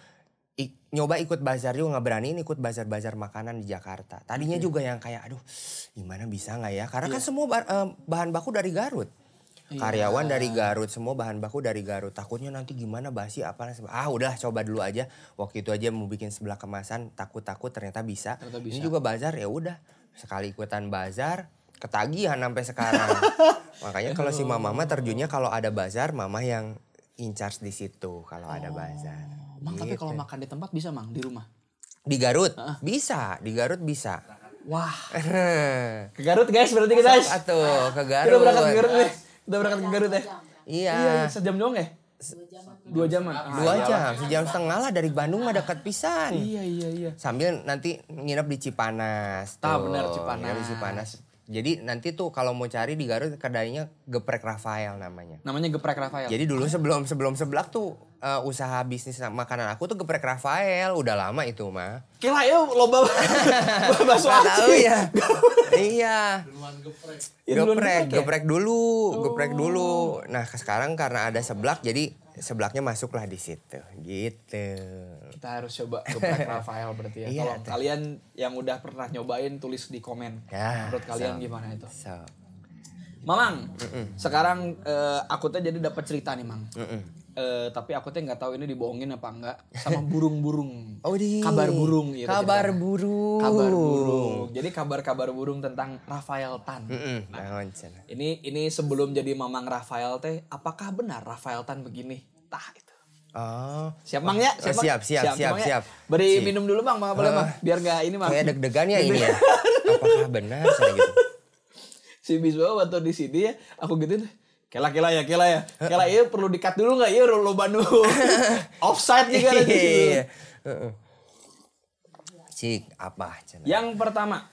ik, nyoba ikut bazar juga nggak berani ikut bazar-bazar makanan di Jakarta. Tadinya okay. juga yang kayak aduh gimana bisa nggak ya? Karena yeah. kan iya. semua bah, eh, uh, bahan baku dari Garut. Yeah. Karyawan dari Garut, semua bahan baku dari Garut. Takutnya nanti gimana basi apa Ah udah coba dulu aja. Waktu itu aja mau bikin sebelah kemasan, takut-takut ternyata Ternyata bisa. Ini juga bazar ya udah. Sekali ikutan bazar, ketagihan sampai sekarang. Makanya kalau si mama mah terjunnya kalau ada bazar, mama yang in charge di situ kalau oh. ada bazar. Mang gitu. tapi kalau gitu. makan di tempat bisa mang di rumah? Di Garut bisa, di Garut bisa. Wah. ke Garut guys berarti kita guys. Atau ke Garut. Kita berangkat ke Garut nih. Kita berangkat ke Garut deh. Iya. Iya, iya sejam doang ya? dua jam dua ah, iya. jam, sejam setengah lah dari Bandung mah dekat pisan iya iya iya sambil nanti nginep di Cipanas ah, tuh. benar Cipanas nginep Cipanas jadi nanti tuh kalau mau cari di Garut kedainya Geprek Rafael namanya. Namanya Geprek Rafael. Jadi dulu sebelum sebelum seblak tuh uh, usaha bisnis makanan aku tuh Geprek Rafael udah lama itu mah. Kira ya lomba bakso nah, tahu ya. iya. geprek. Ya, geprek, geprek, ya? geprek dulu, oh. geprek dulu. Nah, sekarang karena ada seblak jadi seblaknya masuklah di situ gitu. Kita harus coba ke Rafael berarti ya. Iya, Kalau kalian yang udah pernah nyobain tulis di komen. Ya, menurut kalian so, gimana itu? So. Mamang, mm -mm. sekarang uh, aku tuh jadi dapat cerita nih, Mang. Mm -mm. Uh, tapi aku teh nggak tahu ini dibohongin apa enggak sama burung-burung. oh, di. Kabar burung gitu. Kabar burung. Kabar burung. Jadi kabar-kabar burung tentang Rafael Tan. Mm -mm. Nah, ini ini sebelum jadi Mamang Rafael teh, apakah benar Rafael Tan begini? Tah itu. Oh. Siap Mang ya? Eh, siap, siap, siap, siap, siap, ya? siap. Beri siap. minum dulu mang, boleh uh, mang Biar nggak ini mang. Kayak deg-degan ya ini ya. apakah benar saya gitu. Si Bisma waktu di sini ya, aku gitu Kela kela ya, kela ya. Kela ya perlu dikat dulu nggak ya lo banu. Offside juga lagi kan? iya, di iya, iya. Cik, apa? Cina. Yang pertama,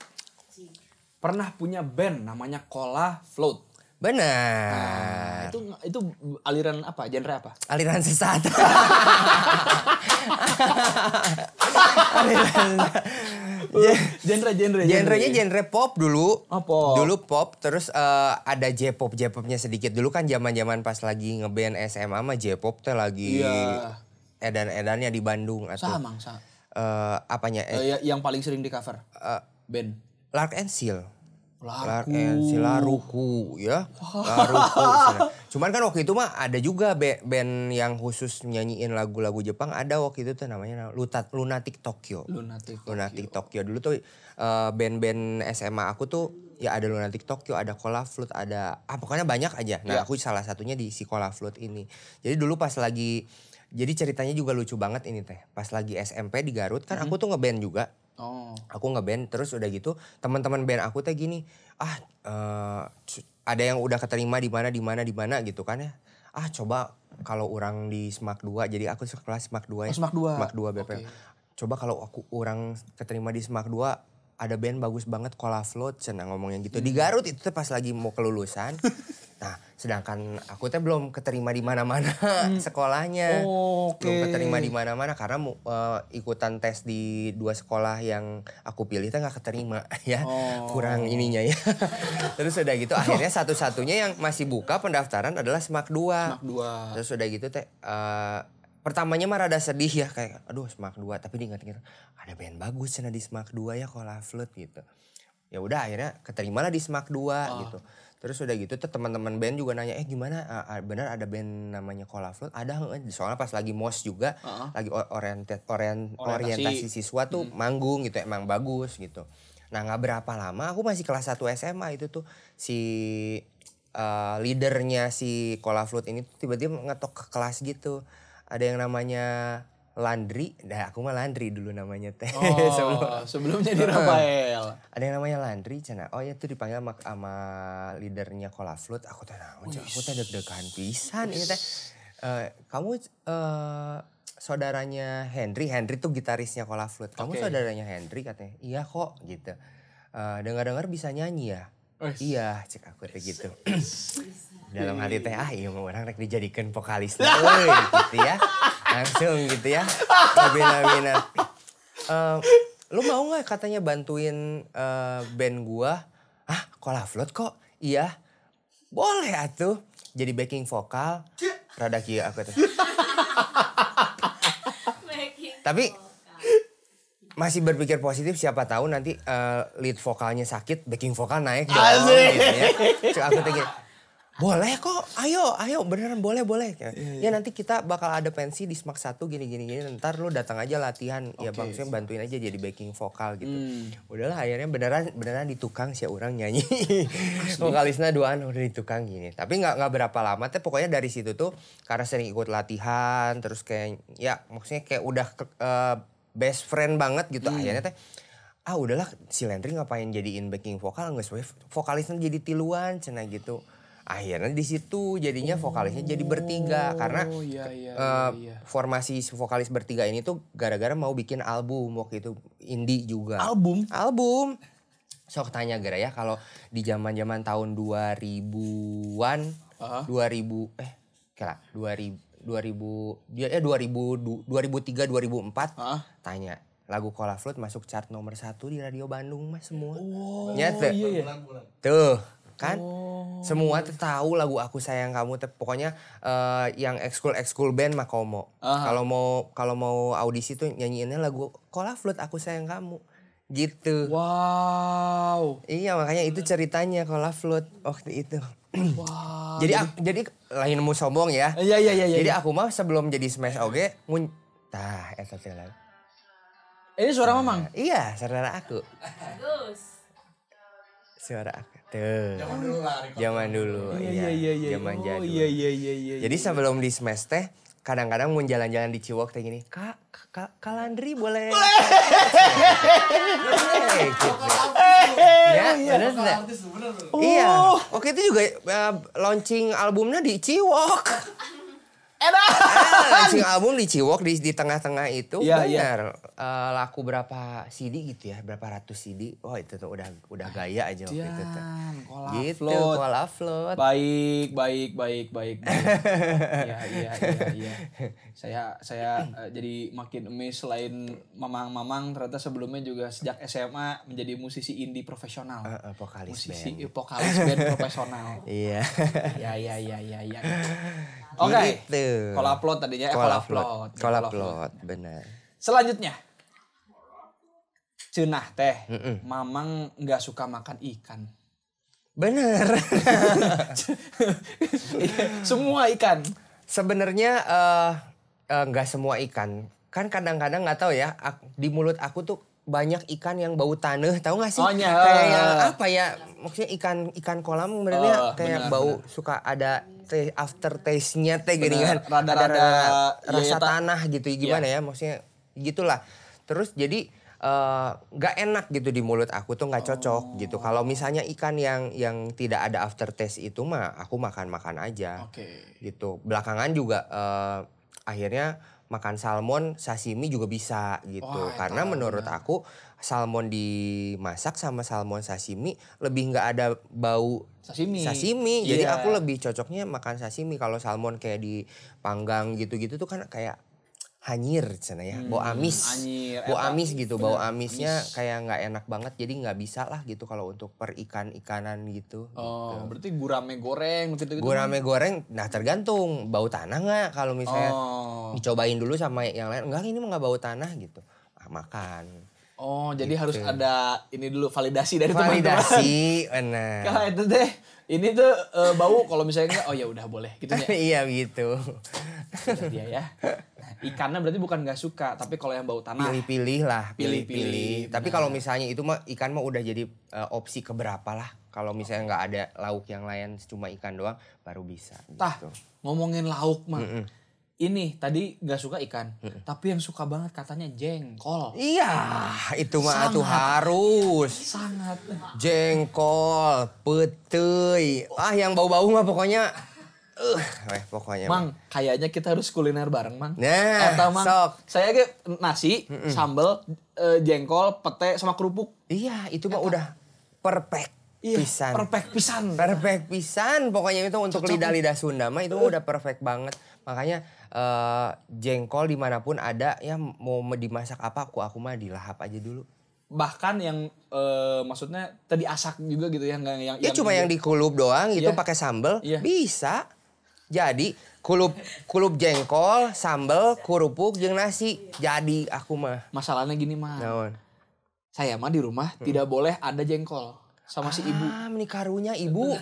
pernah punya band namanya Kola Float. Benar. itu itu aliran apa? Genre apa? Aliran sesat. aliran genre genre genrenya genre pop dulu oh, dulu pop terus uh, ada J-pop J-popnya sedikit dulu kan zaman zaman pas lagi ngeband SMA mah J-pop tuh lagi yeah. edan-edannya di Bandung atau sama, sama. Uh, apanya uh, yang paling sering di cover uh, band Lark and Seal Larku. Eh, si Laruku ya. Laruku. Cuman kan waktu itu mah ada juga band yang khusus nyanyiin lagu-lagu Jepang ada waktu itu tuh namanya Lutat Lunatic Tokyo. Lunatic Tokyo. Lunatic Tokyo dulu tuh eh, band-band SMA aku tuh ya ada Lunatic Tokyo, ada Kola Flute, ada ah pokoknya banyak aja. Nah, ya. aku salah satunya di si Kola Flute ini. Jadi dulu pas lagi jadi ceritanya juga lucu banget ini teh. Pas lagi SMP di Garut kan -hmm. aku tuh ngeband juga Oh. Aku band, terus udah gitu teman-teman band aku teh gini, ah uh, ada yang udah keterima di mana di mana di mana gitu kan ya. Ah coba kalau orang di Smak 2 jadi aku sekelas Smak 2 ya. Oh, Smak 2. Smak 2 BP. Okay. Coba kalau aku orang keterima di Smak 2 ada band bagus banget Kola Float cenah ngomongnya gitu. Hmm. Di Garut itu tuh pas lagi mau kelulusan. nah, sedangkan aku tuh belum keterima di mana-mana hmm. sekolahnya. Oh, okay. Belum keterima di mana-mana karena uh, ikutan tes di dua sekolah yang aku pilih tuh nggak keterima ya. Oh. Kurang ininya ya. Terus udah gitu akhirnya satu-satunya yang masih buka pendaftaran adalah SMAK dua. SMAK 2. Terus udah gitu teh uh, pertamanya mah rada sedih ya kayak aduh semak dua tapi diingat-ingat ada band bagus sana ya, di semak dua ya kalau flut gitu ya udah akhirnya keterima lah di semak dua oh. gitu terus udah gitu tuh teman-teman band juga nanya eh gimana benar ada band namanya kola flut ada soalnya pas lagi mos juga uh -huh. lagi oriented orient, orientasi. orientasi siswa tuh hmm. manggung gitu emang bagus gitu nah nggak berapa lama aku masih kelas 1 SMA itu tuh si uh, leadernya si kola ini tiba-tiba ngetok ke kelas gitu ada yang namanya Landry, nah aku mah Landry dulu namanya teh. Oh, Sebelum, sebelumnya di Rafael. Ada yang namanya Landry, cina. Oh ya tuh dipanggil sama, sama leadernya Kola Aku teh naon, aku teh deg-degan pisan ini iya, teh. Uh, kamu uh, saudaranya Henry, Henry tuh gitarisnya Kola Flut. Kamu okay. saudaranya Henry katanya. Iya kok gitu. Uh, dengar-dengar bisa nyanyi ya? Oh, iya, cek aku teh gitu. dalam hati teh ah iya orang rek dijadikan vokalis euy gitu ya langsung gitu ya nabina-bina uh, eh, lu mau nggak katanya bantuin uh, band gua ah float kok iya boleh atuh jadi backing vokal rada kia aku tuh tapi masih berpikir positif siapa tahu nanti uh, lead vokalnya sakit backing vokal naik dong, gitu ya. Cuk, aku pikir boleh kok ayo ayo beneran boleh boleh ya, ya, ya. nanti kita bakal ada pensi di smak satu gini gini gini ntar lu datang aja latihan okay. ya bang saya bantuin aja jadi backing vokal gitu hmm. udahlah akhirnya beneran beneran di tukang sih orang nyanyi vokalisnya duaan oh, udah di tukang gini tapi nggak nggak berapa lama teh pokoknya dari situ tuh karena sering ikut latihan terus kayak ya maksudnya kayak udah ke, uh, best friend banget gitu hmm. akhirnya teh ah udahlah si Landry ngapain jadiin backing vokal nggak sesuai vokalisnya jadi tiluan cina gitu akhirnya di situ jadinya oh, vokalisnya jadi bertiga karena oh, iya, iya, eh, iya, iya. formasi vokalis bertiga ini tuh gara-gara mau bikin album waktu itu indie juga album album sok tanya gara ya kalau di zaman zaman tahun 2000-an uh -huh. 2000 eh kira 2000 2000 dia dua 2000 2003 2004 ribu empat tanya lagu Kola Flood masuk chart nomor satu di Radio Bandung mas semua. Oh, ya, iya, iya. Tuh kan oh. semua tuh tahu lagu aku sayang kamu pokoknya uh, yang ekskul ekskul band Makomo uh -huh. kalau mau kalau mau audisi tuh nyanyiinnya lagu Kola flut aku sayang kamu gitu wow iya makanya itu ceritanya Kola flut waktu itu wow. jadi aku, jadi lain mau sombong ya iya, iya iya iya jadi aku mah sebelum jadi smash oge mun tah eta teh ini suara nah, Mamang? Iya, saudara aku. Bagus. Suara aku. Tuh. Gitu. Zaman dulu lah. Zaman dulu. Iya iya iya. iya, iya. Oh, zaman iya, jadul. Iya iya iya iya. Jadi iya. sebelum di smash e teh kadang-kadang mau jalan-jalan di Ciwok kayak gini, kak, kak, kak Landri boleh. Eh, eh, gitu. eh, oh, iya, bener Iya. Oke oh. itu juga uh, launching albumnya di Ciwok. enak. Ah, eh, album di Ciwok di di tengah-tengah itu iya, ya, benar ya. Uh, eh, laku berapa CD gitu ya, berapa ratus CD. Oh itu tuh udah udah gaya aja waktu Dian, itu tuh. Kola gitu, float. kola float. Baik, baik, baik, baik. iya ya, iya, iya, ya. Saya saya uh, jadi makin amazed selain mamang-mamang ternyata sebelumnya juga sejak SMA menjadi musisi indie profesional. Uh, uh, vokalis musisi band. vokalis band profesional. Iya. Iya, iya, iya, iya, iya. Oke. Okay. Gitu. Kalau upload tadinya eh kalau upload. Kalau upload, gitu, benar. Selanjutnya. Cenah teh, mm -mm. Mamang nggak suka makan ikan. Bener. semua ikan. Sebenarnya eh, eh, nggak uh, uh, semua ikan. Kan kadang-kadang nggak -kadang tahu ya. Di mulut aku tuh banyak ikan yang bau tanah tahu gak sih oh, kayak yang apa ya maksudnya ikan ikan kolam sebenarnya oh, kayak bener, bau bener. suka ada after taste-nya teh gini kan rada, rada, rada rasa iya, tanah gitu ya gimana iya. ya maksudnya gitulah terus jadi eh, nggak uh, enak gitu di mulut aku tuh nggak cocok oh. gitu kalau misalnya ikan yang yang tidak ada after taste itu mah aku makan makan aja okay. gitu belakangan juga uh, akhirnya makan salmon sashimi juga bisa gitu. Oh, Karena menurut aku salmon dimasak sama salmon sashimi lebih nggak ada bau sashimi. Sashimi. Yeah. Jadi iya. aku lebih cocoknya makan sashimi kalau salmon kayak dipanggang gitu-gitu tuh kan kayak hanyir sana ya, hmm. bau amis, Anyir, bau amis gitu, bau amisnya amis. kayak nggak enak banget, jadi nggak bisa lah gitu kalau untuk per ikan ikanan gitu. Oh, gitu. berarti gurame goreng gitu. -gitu gurame goreng, nah tergantung bau tanah nggak kalau misalnya oh. dicobain dulu sama yang lain, enggak ini mah nggak bau tanah gitu, ah, makan. Oh, jadi gitu. harus ada ini dulu validasi dari teman-teman. Validasi, teman -teman. itu deh ini tuh uh, bau kalau misalnya enggak oh ya udah boleh gitu ya iya gitu dia ya nah, ikannya berarti bukan nggak suka tapi kalau yang bau tanah pilih-pilih lah pilih-pilih tapi kalau misalnya itu mah ikan mah udah jadi uh, opsi keberapa lah kalau misalnya nggak ada lauk yang lain cuma ikan doang baru bisa gitu. tah ngomongin lauk mah mm -mm ini tadi gak suka ikan, hmm. tapi yang suka banget katanya jengkol. Iya, itu mah tuh harus. Sangat. Jengkol, petei. Ah, yang bau-bau mah pokoknya uh, eh, pokoknya. Mang, kayaknya kita harus kuliner bareng, Mang. Nah, Atau, Mang, sok. saya ke nasi, mm -mm. sambal, e, eh, jengkol, pete sama kerupuk. Iya, itu mah udah perfect. Iya, pisan. perfect pisan. Perfect pisan. Pokoknya itu untuk lidah-lidah Sunda mah itu uh. udah perfect banget. Makanya uh, jengkol dimanapun ada ya mau dimasak apa aku aku mah dilahap aja dulu bahkan yang e, maksudnya tadi asak juga gitu ya nggak yang ya yang cuma yang di dikulup doang itu yeah. pakai sambel yeah. bisa jadi kulup kulup jengkol sambel kerupuk jeng nasi jadi aku mah masalahnya gini mah Naon. saya mah di rumah hmm. tidak boleh ada jengkol sama ah, si ibu ah, menikarunya ibu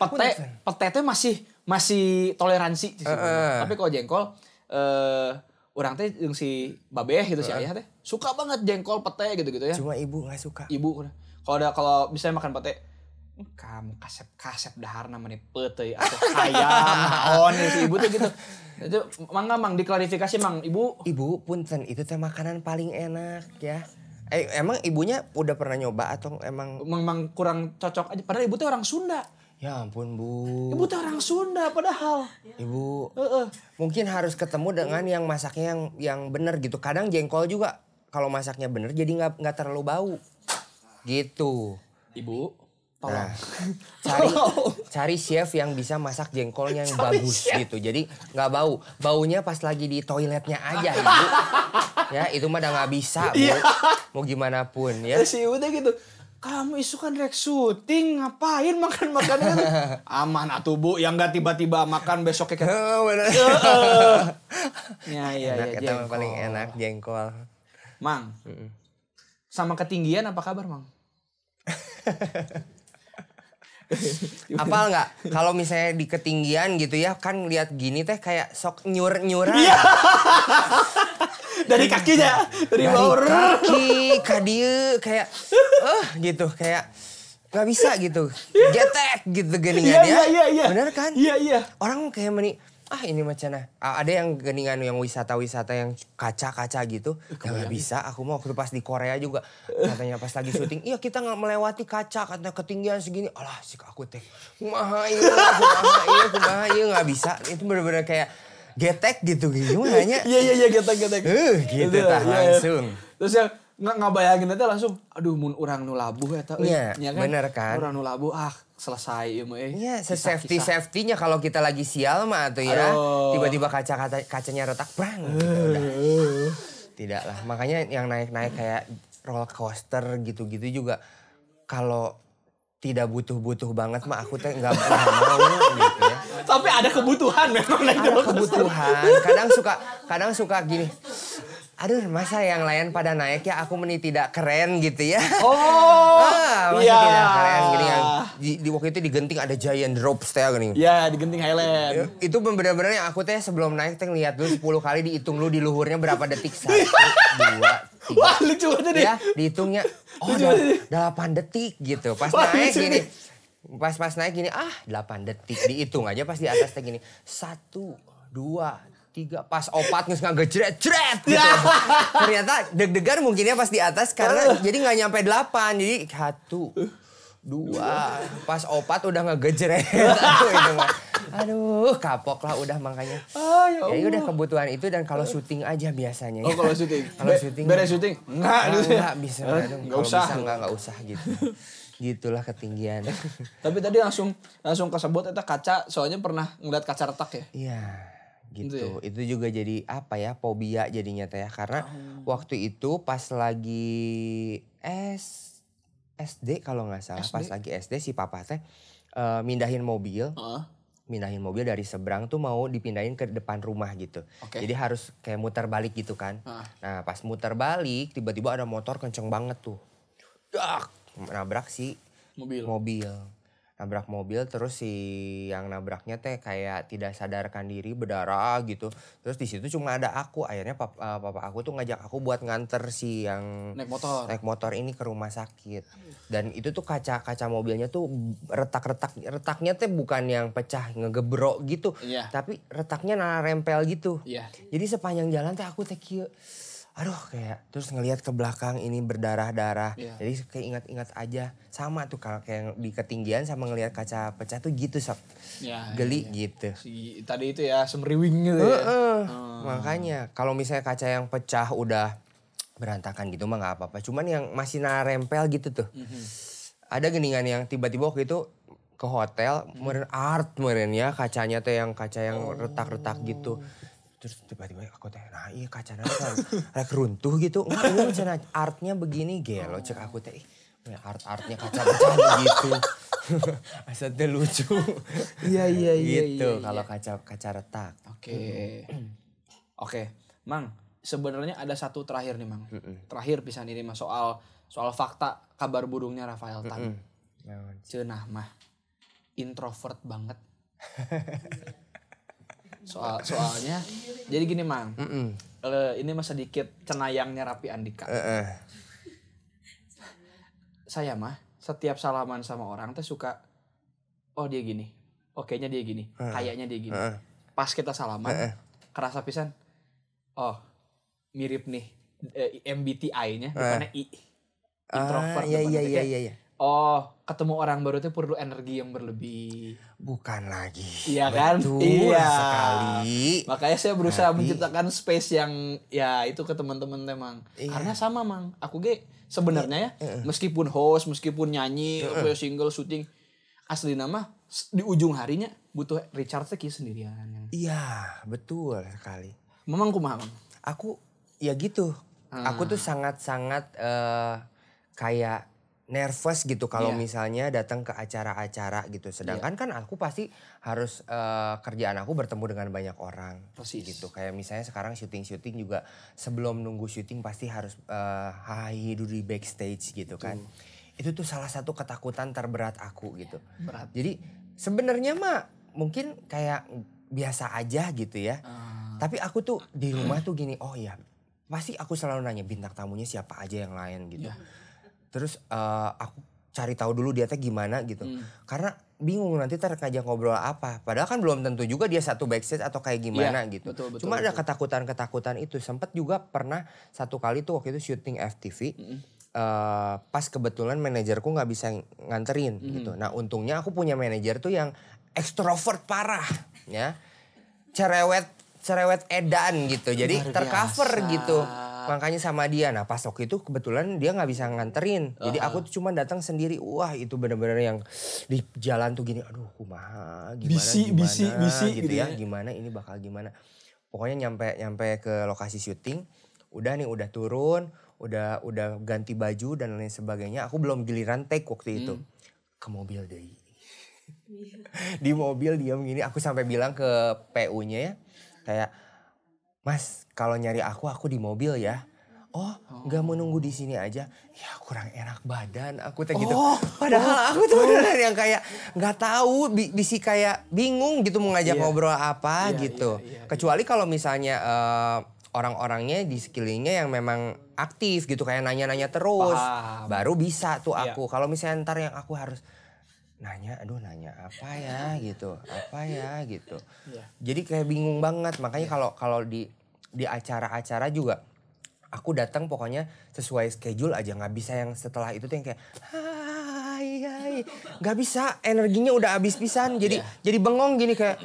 pete pete masih masih toleransi sih uh, uh. tapi kalau jengkol eh uh, orang teh yang si babe gitu uh. si ayah teh suka banget jengkol pete gitu gitu ya cuma ibu nggak suka ibu kalau ada kalau bisa makan pete kamu kasep kasep dahar namanya pete atau ayam on si ibu tuh gitu itu mangga mang diklarifikasi mang ibu ibu punten itu teh makanan paling enak ya eh, emang ibunya udah pernah nyoba atau emang emang kurang cocok aja padahal ibu tuh orang Sunda Ya ampun bu. Ibu tuh orang Sunda padahal. Ibu uh -uh. mungkin harus ketemu dengan yang masaknya yang yang benar gitu. Kadang jengkol juga kalau masaknya benar jadi nggak nggak terlalu bau. Gitu. Ibu nah, tolong nah, cari cari chef yang bisa masak jengkolnya yang cari bagus chef. gitu. Jadi nggak bau. Baunya pas lagi di toiletnya aja ibu. ya itu mah udah nggak bisa bu. Iya. Mau gimana pun ya. ya sih udah gitu kamu isu kan rek syuting ngapain makan makanan aman atau bu yang nggak tiba-tiba makan besok kayak oh, ya ya enak, ya paling enak jengkol mang sama ketinggian apa kabar mang Apal nggak? Kalau misalnya di ketinggian gitu ya, kan lihat gini teh kayak sok nyur nyuran. Iya. dari kakinya, dari, dari bawah. Kaki, kadiu, kayak, eh uh, gitu kayak nggak bisa gitu, iya. getek gitu gini ya. Iya, iya iya iya. Bener kan? Iya iya. Orang kayak meni ah ini macana ada yang geningan yang wisata-wisata yang kaca-kaca gitu nggak bisa aku mau waktu pas di Korea juga katanya pas lagi syuting iya kita nggak melewati kaca katanya ketinggian segini alah sih aku teh mahal, iya mahal iya nggak bisa itu benar-benar kayak getek gitu gimana iya iya iya getek getek uh, gitu, gitu tah iya, iya, iya. langsung terus yang nggak nggak bayangin aja langsung aduh mun orang nu labuh eta yeah, ya, iya kan? bener kan orang nu labuh ah selesai ya mau eh iya, se safety safety nya kalau kita lagi sial mah tuh ya tiba-tiba kaca kaca kacanya retak bang gitu, tidak lah makanya yang naik-naik kayak roller coaster gitu-gitu juga kalau tidak butuh-butuh banget mah aku teh nggak mau gitu ya. Tapi ada kebutuhan memang ada kebutuhan. Kadang suka kadang suka gini aduh masa yang lain pada naik ya aku meni tidak keren gitu ya. Oh. ah, masa iya. yeah. tidak keren gini yang di, di waktu itu digenting ada giant drops teh gini. Iya, ya yeah, digenting Highland. Itu benar benar yang aku teh sebelum naik teh lihat dulu 10 kali dihitung lu di luhurnya berapa detik. Satu, iya. dua, tiga. Wah, lucu banget deh. Ya, dihitungnya oh udah 8 detik gitu. Pas Wah, naik gini. Pas-pas naik gini, ah 8 detik. Dihitung aja pas di atas teh gini. Satu, dua, tiga pas opat nggak gejret jret gitu. Ya. ternyata deg-degan mungkinnya pas di atas karena jadi nggak nyampe delapan jadi satu dua pas opat udah ngegejret aduh, aduh kapok lah udah makanya ah, ya, ya udah kebutuhan itu dan kalau syuting aja biasanya oh ya. kalau syuting kalau syuting beres syuting enggak enggak gitu bisa enggak usah enggak enggak usah gitu gitulah ketinggian. Tapi tadi langsung langsung kesebut itu kaca, soalnya pernah ngeliat kaca retak ya? Iya gitu. Yeah. Itu juga jadi apa ya fobia jadinya teh ya karena oh. waktu itu pas lagi S SD kalau nggak salah SD? pas lagi SD si papa teh uh, mindahin mobil. Uh. Mindahin mobil dari seberang tuh mau dipindahin ke depan rumah gitu. Okay. Jadi harus kayak muter balik gitu kan. Uh. Nah, pas muter balik tiba-tiba ada motor kenceng banget tuh. Dak, nabrak si mobil. Mobil nabrak mobil terus si yang nabraknya teh kayak tidak sadarkan diri berdarah gitu terus di situ cuma ada aku akhirnya papa, eh, papa aku tuh ngajak aku buat nganter si yang naik motor naik motor ini ke rumah sakit dan itu tuh kaca kaca mobilnya tuh retak retak retaknya teh bukan yang pecah ngegebrok gitu yeah. tapi retaknya nah rempel gitu yeah. jadi sepanjang jalan teh aku teh kieu aduh kayak terus ngelihat ke belakang ini berdarah-darah. Yeah. Jadi kayak ingat-ingat aja. Sama tuh kalau kayak di ketinggian sama ngelihat kaca pecah tuh gitu sob. Yeah, ya, Geli yeah. gitu. Si, tadi itu ya semriwing gitu uh, ya. hmm. Makanya kalau misalnya kaca yang pecah udah berantakan gitu mah nggak apa-apa. Cuman yang masih narempel gitu tuh. Mm -hmm. Ada geningan yang tiba-tiba waktu itu ke hotel, hmm. meren art meren ya kacanya tuh yang kaca yang retak-retak gitu. Oh terus tiba-tiba aku teh nah iya kacana kayak runtuh gitu enggak ini iya, cina artnya begini gelo cek aku teh ya art artnya kaca pecah gitu asal teh lucu iya iya iya gitu iya, iya. kalau kaca kaca retak oke oke mang sebenarnya ada satu terakhir nih mang terakhir bisa nih mas soal soal fakta kabar burungnya Rafael Tan cenah mah introvert banget soal soalnya jadi gini mang mm -mm. Uh, ini mah sedikit cenayangnya Rapi Andika uh -uh. saya mah setiap salaman sama orang tuh suka oh dia gini oh nya dia gini uh -uh. kayaknya dia gini uh -uh. pas kita salaman uh -uh. kerasa pisan oh mirip nih MBTI-nya karena I introvert ah, iya, iya, iya, iya. Oh, ketemu orang baru itu perlu energi yang berlebih. Bukan lagi. Iya kan? Betul iya. sekali. Makanya saya berusaha menciptakan space yang ya itu ke teman-teman memang. Iya. Karena sama, Mang. Aku ge sebenarnya ya, iya. Eh, eh. meskipun host, meskipun nyanyi, iya. single syuting, asli nama di ujung harinya butuh recharge lagi sendirian. Iya, betul sekali. Memang kumaha, Mang? Aku ya gitu. Hmm. Aku ah. tuh sangat-sangat uh, kayak nervous gitu kalau yeah. misalnya datang ke acara-acara gitu. Sedangkan yeah. kan aku pasti harus uh, kerjaan aku bertemu dengan banyak orang. Persis. Gitu. Kayak misalnya sekarang syuting-syuting juga sebelum nunggu syuting pasti harus uh, hai di backstage gitu Betul. kan. Itu tuh salah satu ketakutan terberat aku gitu. Berat. Jadi sebenarnya mah mungkin kayak biasa aja gitu ya. Uh. Tapi aku tuh di rumah tuh gini, oh ya, pasti aku selalu nanya bintang tamunya siapa aja yang lain gitu. Yeah terus uh, aku cari tahu dulu dia teh gimana gitu hmm. karena bingung nanti ngajak ngobrol apa padahal kan belum tentu juga dia satu backstage atau kayak iya, gimana yeah, gitu betul, betul, cuma betul. ada ketakutan-ketakutan itu sempat juga pernah satu kali tuh waktu itu syuting FTV hmm. uh, pas kebetulan manajerku nggak bisa nganterin hmm. gitu nah untungnya aku punya manajer tuh yang ekstrovert parah ya cerewet cerewet edan gitu jadi tercover gitu Nah, makanya sama dia. Nah pas waktu itu kebetulan dia nggak bisa nganterin. Jadi aku tuh cuma datang sendiri. Wah itu bener-bener yang di jalan tuh gini. Aduh kumaha gimana bisi, gimana. Bisi, bisi, gitu, gitu, ya. ya. Gimana ini bakal gimana. Pokoknya nyampe nyampe ke lokasi syuting. Udah nih udah turun. Udah udah ganti baju dan lain sebagainya. Aku belum giliran take waktu itu. Hmm. Ke mobil deh iya. di mobil diam gini aku sampai bilang ke PU-nya ya kayak Mas, kalau nyari aku, aku di mobil ya. Oh, nggak oh. mau nunggu di sini aja? Ya kurang enak badan, aku teh gitu. Oh, Padahal oh, aku tuh oh. beneran yang kayak nggak tahu, bi bisi kayak bingung gitu mau ngajak yeah. ngobrol apa yeah, iya, gitu. Yeah, yeah, yeah, Kecuali yeah. kalau misalnya uh, orang-orangnya di sekelilingnya yang memang aktif gitu kayak nanya-nanya terus, Paham. baru bisa tuh iya. aku. Yeah. Kalau misalnya ntar yang aku harus nanya aduh nanya apa ya gitu apa ya gitu yeah. jadi kayak bingung banget makanya iya. kalau yeah. kalau di di acara-acara juga aku datang pokoknya sesuai schedule aja nggak bisa yang setelah itu tuh yang kayak hai hai nggak bisa energinya udah habis pisan jadi yeah. jadi bengong gini kayak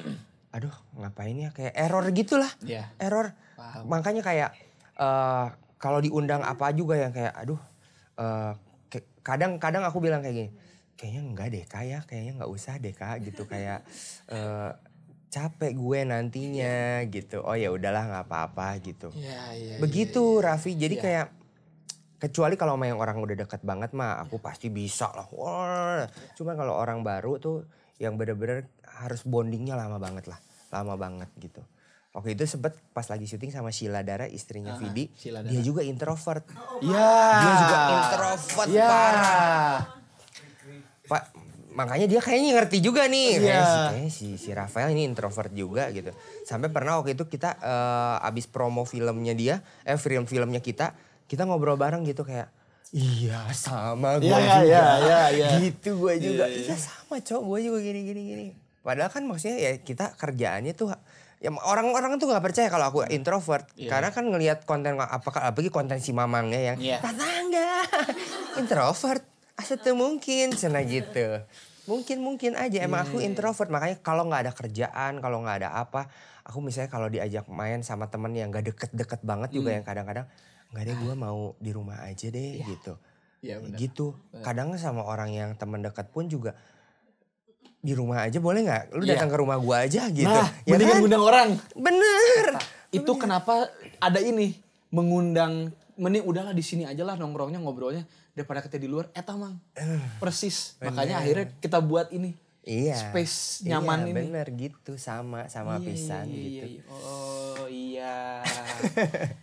aduh ngapain ya kayak error gitulah yeah. error Paham. makanya kayak uh, kalau diundang apa juga yang kayak aduh uh, eh, kadang -kadang aku bilang kayak gini kayaknya enggak deh kak ya kayaknya nggak usah deh kak gitu kayak uh, capek gue nantinya iya. gitu oh ya udahlah nggak apa-apa gitu ya, ya, begitu ya, ya. Raffi jadi ya. kayak kecuali kalau sama yang orang udah deket banget mah aku ya. pasti bisa lah Wah. cuman kalau orang baru tuh yang bener-bener harus bondingnya lama banget lah lama banget gitu Oke itu sempet pas lagi syuting sama Sheila Dara istrinya ah, Vidi, iya. dia juga introvert. Iya. Oh, yeah. Dia juga introvert yeah. parah. Pak makanya dia kayaknya ngerti juga nih yeah. kayaknya si, si Rafael ini introvert juga gitu sampai pernah waktu itu kita uh, abis promo filmnya dia eh film filmnya kita kita ngobrol bareng gitu kayak iya sama gue yeah, juga yeah, yeah, yeah. gitu gue iya, juga yeah, yeah. iya sama cowok gue juga gini gini gini padahal kan maksudnya ya kita kerjaannya tuh ya orang-orang tuh nggak percaya kalau aku introvert yeah. karena kan ngelihat konten apa apalagi konten si mamangnya yang yeah. tetangga introvert asa mungkin cina gitu mungkin mungkin aja emang yeah, aku iya, iya, iya. introvert makanya kalau nggak ada kerjaan kalau nggak ada apa aku misalnya kalau diajak main sama temen yang nggak deket-deket banget mm. juga hmm. yang kadang-kadang nggak deh gue mau di rumah aja deh yeah. gitu yeah, bener. gitu kadang sama orang yang temen dekat pun juga di rumah aja boleh nggak lu datang ke rumah gue aja gitu nah, ya mendingan kan? ngundang orang bener nah, itu bener. kenapa ada ini mengundang mending udahlah di sini aja lah nongkrongnya ngobrolnya daripada kita di luar eta eh, mang eh, persis bener. makanya akhirnya kita buat ini iya space iya, nyaman iya, ini bener gitu sama sama iya, pisan iya, gitu iya, oh iya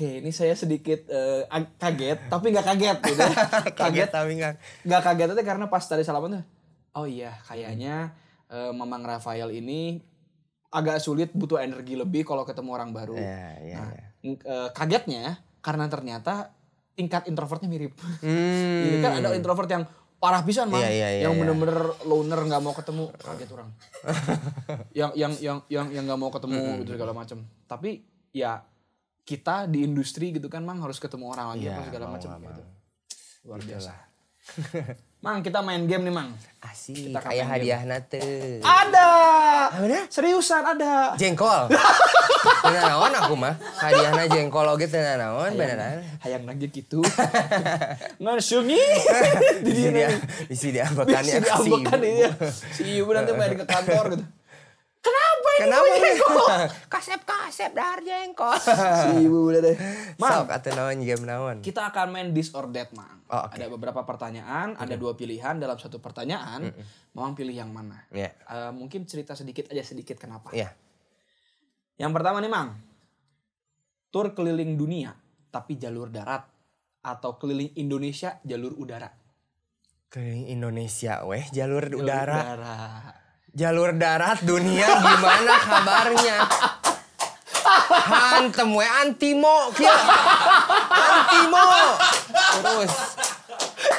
Oke, ini saya sedikit uh, kaget, tapi nggak kaget, gitu. kaget, kaget tapi nggak nggak kaget itu karena pas tadi salaman tuh, oh iya, kayaknya hmm. uh, Mamang Rafael ini agak sulit butuh energi lebih kalau ketemu orang baru. Yeah, yeah, nah, yeah. Iya. Uh, kagetnya karena ternyata tingkat introvertnya mirip. Hmm. Jadi kan ada introvert yang parah pisan mah yeah, yeah, yeah, yang iya. bener-bener yeah. loner nggak mau ketemu kaget orang yang yang yang yang yang nggak mau ketemu mm. gitu segala macam tapi ya kita di industri gitu kan mang harus ketemu orang lagi gitu, yeah, apa segala macam gitu luar biasa Mang, kita main game nih, Mang. Asik, kita kayak hadiah nate. Ada! Ada? Seriusan ada. Jengkol. bener naon aku mah. Hadiahnya jengkol oge teh naon beneran. Hayang lagi gitu. Ngan sungi. Di dia. Di sini ambekan ya. Di sini ambekan sih. Si ibu nanti main ke kantor gitu. Kenapa ini Kenapa ini? kasep kasep dar jengkol. si ibu udah deh. Maaf, Sok atau naon game naon. Kita akan main this or that, Mang. Oh, okay. Ada beberapa pertanyaan, ada dua pilihan dalam satu pertanyaan. Hmm. Mang pilih yang mana? Yeah. Ya. Uh, mungkin cerita sedikit aja sedikit kenapa. Yeah. Yang pertama nih, Mang. Tur keliling dunia tapi jalur darat atau keliling Indonesia jalur udara. Keliling Indonesia weh jalur, jalur udara. udara jalur darat dunia gimana kabarnya? Hantem we antimo kia. Antimo. Terus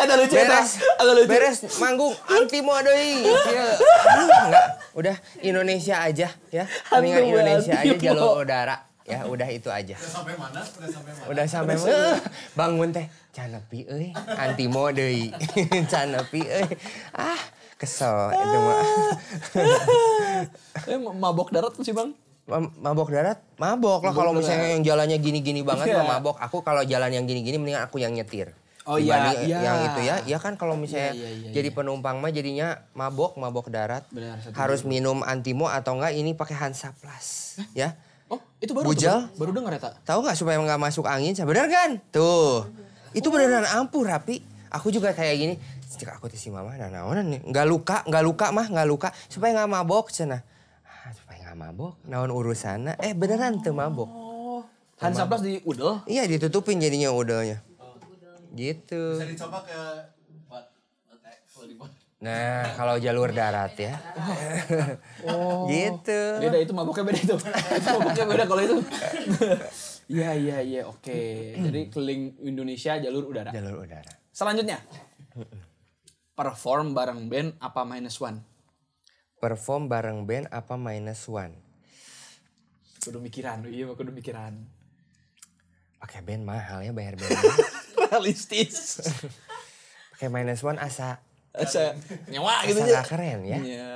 ada lucu beres, ada lucu. beres manggung antimo doi. enggak udah Indonesia aja ya mendingan Indonesia aja jalur udara ya udah itu aja udah sampai mana udah sampai mana udah sampai mana bangun teh Canepi euy antimo deui Canepi euy ah Kesel ah. itu mah. eh, mabok darat sih bang? mabok darat mabok lah kalau misalnya yang jalannya gini-gini banget yeah. Iya. mabok aku kalau jalan yang gini-gini mendingan aku yang nyetir Oh iya, iya. Yang itu ya, ya kan kalau misalnya iya, iya, jadi penumpang mah jadinya mabok, mabok darat. Benar, harus minum antimo atau enggak ini pakai Hansa Plus, eh? ya. Oh, itu baru Bujal. Tuh, baru, dengar ya, tak? Tahu nggak supaya nggak masuk angin, benar kan? Tuh. Oh, itu beneran oh. ampuh, Rapi. Aku juga kayak gini, cek aku si mama nah oh, naonan nih nggak luka nggak luka mah nggak luka supaya nggak mabok cina ah, supaya nggak mabok naon urusannya eh beneran tuh mabok oh. Hand saplas di udel? Iya ditutupin jadinya udelnya. Oh. Gitu. Bisa dicoba ke Nah, kalau jalur darat ya. Oh. gitu. Beda itu mabuknya beda itu. itu mabuknya beda kalau itu. Iya, iya, iya, oke. Jadi keliling Indonesia jalur udara. Jalur udara. Selanjutnya perform bareng band apa minus one? Perform bareng band apa minus one? Kudu mikiran, iya kudu mikiran. Pakai band mahal ya bayar band. Realistis. Pakai minus one asa. Asa nyawa gitu asa ya. keren ya. Iya.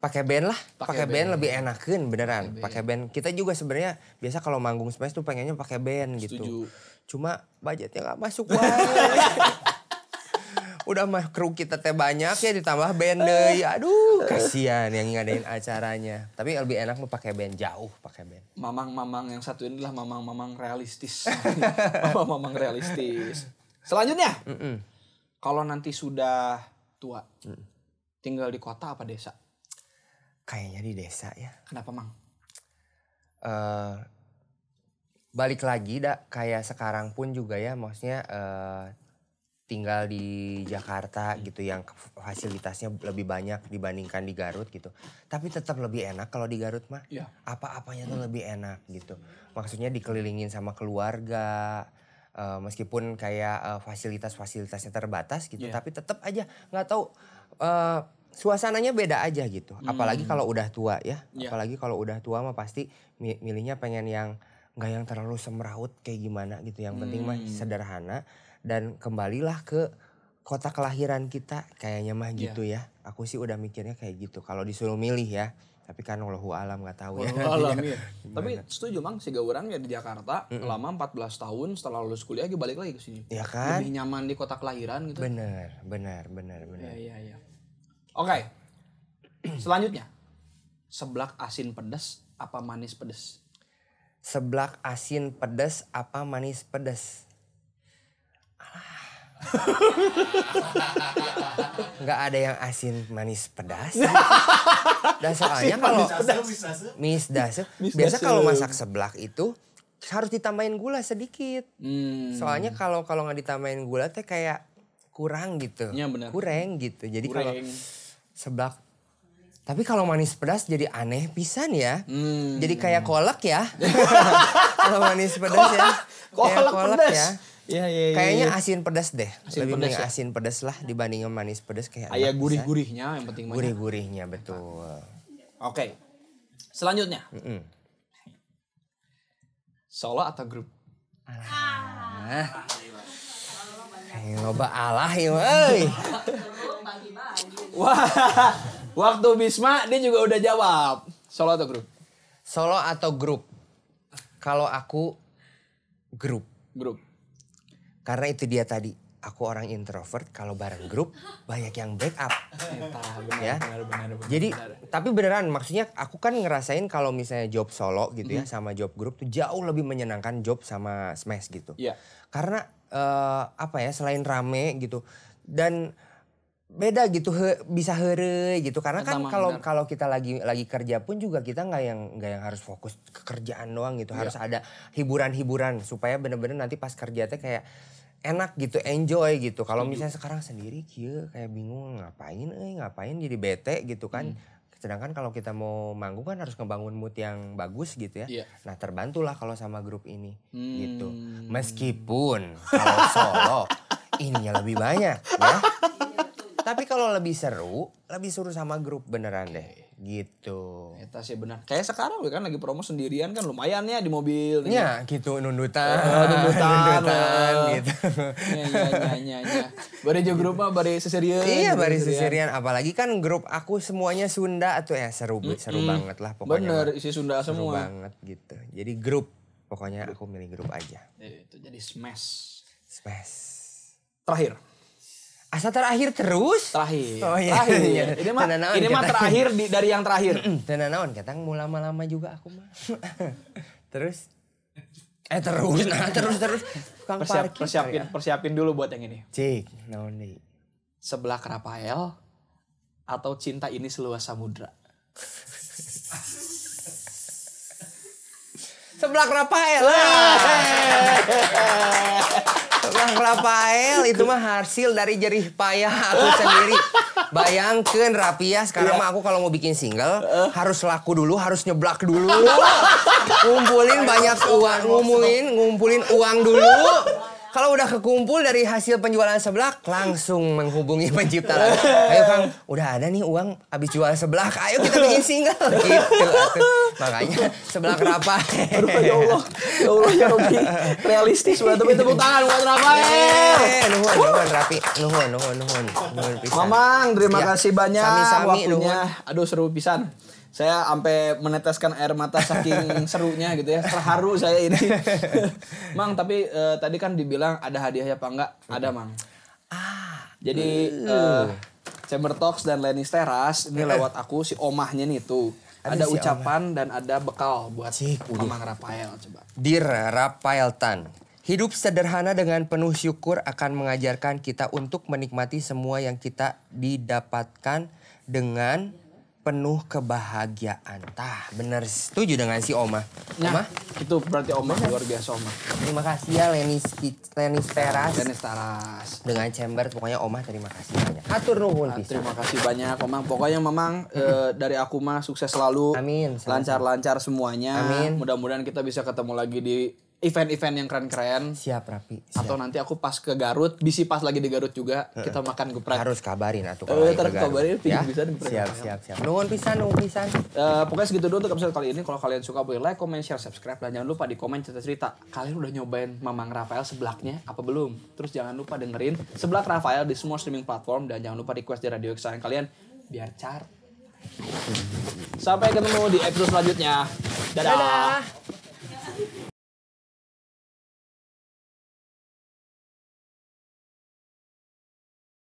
Pakai band lah, pakai band, band lebih enakin beneran. Pakai band. band. Kita juga sebenarnya biasa kalau manggung smash tuh pengennya pakai band gitu. Setuju. gitu. Cuma budgetnya nggak masuk banget. udah mah kru kita teh banyak ya ditambah band deh. Aduh, eh. kasihan yang ngadain acaranya. Tapi lebih enak mau pakai band jauh, pakai band. Mamang-mamang yang satu ini lah mamang-mamang realistis. mamang-mamang realistis. Selanjutnya, kalau nanti sudah tua, mm. tinggal di kota apa desa? Kayaknya di desa ya. Kenapa, Mang? Uh, balik lagi dak kayak sekarang pun juga ya maksudnya uh, tinggal di hmm. Jakarta hmm. gitu yang fasilitasnya lebih banyak dibandingkan di Garut gitu. Tapi tetap lebih enak kalau di Garut mah. Ya. Apa-apanya tuh lebih enak gitu. Maksudnya dikelilingin sama keluarga. Uh, meskipun kayak uh, fasilitas-fasilitasnya terbatas gitu, yeah. tapi tetap aja nggak tahu uh, suasananya beda aja gitu. Hmm. Apalagi kalau udah tua ya. Yeah. Apalagi kalau udah tua mah pasti milihnya pengen yang nggak yang terlalu semeraut kayak gimana gitu. Yang penting mah hmm. sederhana dan kembalilah ke kota kelahiran kita kayaknya mah iya. gitu yeah. ya. Aku sih udah mikirnya kayak gitu kalau disuruh milih ya. Tapi kan Allahu alam nggak tahu ya. alam ya. Tapi setuju Mang, si orang ya di Jakarta mm -mm. lama 14 tahun setelah lulus kuliah dia balik lagi ke sini. Ya kan? Lebih nyaman di kota kelahiran gitu. Bener, bener, bener, bener. Ya, ya, ya. Oke. Okay. Selanjutnya. Seblak asin pedas apa manis pedas? Seblak asin pedas apa manis pedas? nggak ada yang asin manis pedas dan soalnya kalau mis dasu biasa kalau masak seblak itu harus ditambahin gula sedikit hmm. soalnya kalau kalau nggak ditambahin gula teh kayak kurang gitu ya, bener. kurang gitu jadi kalau seblak tapi kalau manis pedas jadi aneh pisan ya hmm. jadi kayak kolak ya kalau manis pedas ya kolak, kolak ya. pedas ya Iya, iya, iya. Kayaknya iya. asin pedas deh. Asin Lebih pedas, ya? asin pedas lah dibanding manis pedas kayak. Ayah gurih-gurihnya yang penting Gurih-gurihnya betul. Oke. Okay. Selanjutnya. Mm -mm. Solo atau grup? Alah. Loba alah ya, woi. Wah, waktu Bisma dia juga udah jawab. Solo atau grup? Solo atau grup? Kalau aku grup. Grup. Karena itu dia tadi, aku orang introvert kalau bareng grup banyak yang backup. Iya, ya. Jadi tapi beneran maksudnya aku kan ngerasain kalau misalnya job solo gitu ya sama job grup tuh jauh lebih menyenangkan job sama smash gitu. Iya. Karena uh, apa ya selain rame gitu dan beda gitu he, bisa here gitu karena kan Pertama, kan kalau kalau kita lagi lagi kerja pun juga kita nggak yang nggak yang harus fokus ke kerjaan doang gitu iya. harus yeah. ada hiburan-hiburan supaya bener-bener nanti pas kerja teh kayak enak gitu enjoy gitu kalau misalnya sekarang sendiri kia kayak bingung ngapain eh ngapain jadi bete gitu kan hmm. sedangkan kalau kita mau manggung kan harus ngebangun mood yang bagus gitu ya yeah. nah terbantulah kalau sama grup ini gitu. hmm. gitu meskipun kalau solo ininya lebih banyak ya tapi kalau lebih seru, lebih seru sama grup beneran deh. Gitu. Eta sih benar. Kayak sekarang kan lagi promo sendirian kan lumayan ya di mobil. Iya gitu nundutan. Oh, nundutan. nundutan gitu. Iya iya iya iya. iya. grup mah bari seserian. Iya bari seserian. Apalagi kan grup aku semuanya Sunda atau ya seru hmm, seru banget lah pokoknya. Bener isi Sunda seru semua. Seru banget gitu. Jadi grup pokoknya aku milih grup aja. Itu jadi smash. Smash. Terakhir Asa terakhir terus? Terakhir. Oh iya. Terakhir. Iya. Ini mah ini mah terakhir di, dari yang terakhir. Tenanawan katang mau lama-lama juga aku mah. terus eh terus nah terus terus Kang Persiap, parkir, persiapin ya? persiapin dulu buat yang ini. Cik, naon di. Sebelah Rafael atau cinta ini seluas samudra. Sebelah Rafael. Bang Rafael itu mah hasil dari jerih payah aku sendiri. Bayangkan Rapia sekarang iya. mah aku kalau mau bikin single uh. harus laku dulu, harus nyeblak dulu. ngumpulin banyak uang, ngumpulin, ngumpulin uang dulu. Kalau udah kekumpul dari hasil penjualan seblak, langsung menghubungi pencipta lagu. Ayo Kang, udah ada nih uang habis jual seblak. Ayo kita bikin single gitu. Makanya seblak rapa. Aduh ya Allah. Ya Allah ya Robi. Realistis buat tapi tepuk tangan buat rapa. Ya. Eh, eh, nuhun, nuhun Rapi. Nuhun, nuhun, nuhun. Nuhun pisan. Mamang, terima ya. kasih banyak Sami-sami, waktunya. Aduh seru pisan saya sampai meneteskan air mata saking serunya gitu ya terharu saya ini mang tapi uh, tadi kan dibilang ada hadiah apa enggak ada mang ah jadi uh, Chamber Talks dan Lenis Teras ini eh, lewat aku si omahnya nih tuh ada, ada ucapan Allah. dan ada bekal buat si Mang Rafael coba. Dir Rafael Tan. Hidup sederhana dengan penuh syukur akan mengajarkan kita untuk menikmati semua yang kita didapatkan dengan penuh kebahagiaan. Tah, bener setuju dengan si Oma. Nah, Oma? Itu berarti Oma bener. luar biasa Oma. Terima kasih ya Lenis, Lenis Teras. Lenis Teras. Dengan Chamber, pokoknya Oma terima kasih banyak. Atur nuhun nah, Terima kasih banyak Oma. Pokoknya memang e, eh, dari aku mah sukses selalu. Amin. Lancar-lancar semuanya. Amin. Mudah-mudahan kita bisa ketemu lagi di event-event yang keren-keren. Siap Rapi. Siap. Atau nanti aku pas ke Garut, bisi pas lagi di Garut juga kita makan geprek. Harus kabarin atau eh, kalau uh, terus kabarin ya? bisa geprek. Siap, siap, siap. Nungun pisan, nungun pisan. Uh, pokoknya segitu dulu untuk episode kali ini. Kalau kalian suka boleh like, comment, share, subscribe dan jangan lupa di komen cerita-cerita kalian udah nyobain Mamang Rafael sebelaknya apa belum? Terus jangan lupa dengerin seblak Rafael di semua streaming platform dan jangan lupa request di radio kesayangan kalian biar chart. Sampai ketemu di episode selanjutnya. Dadah. Dadah.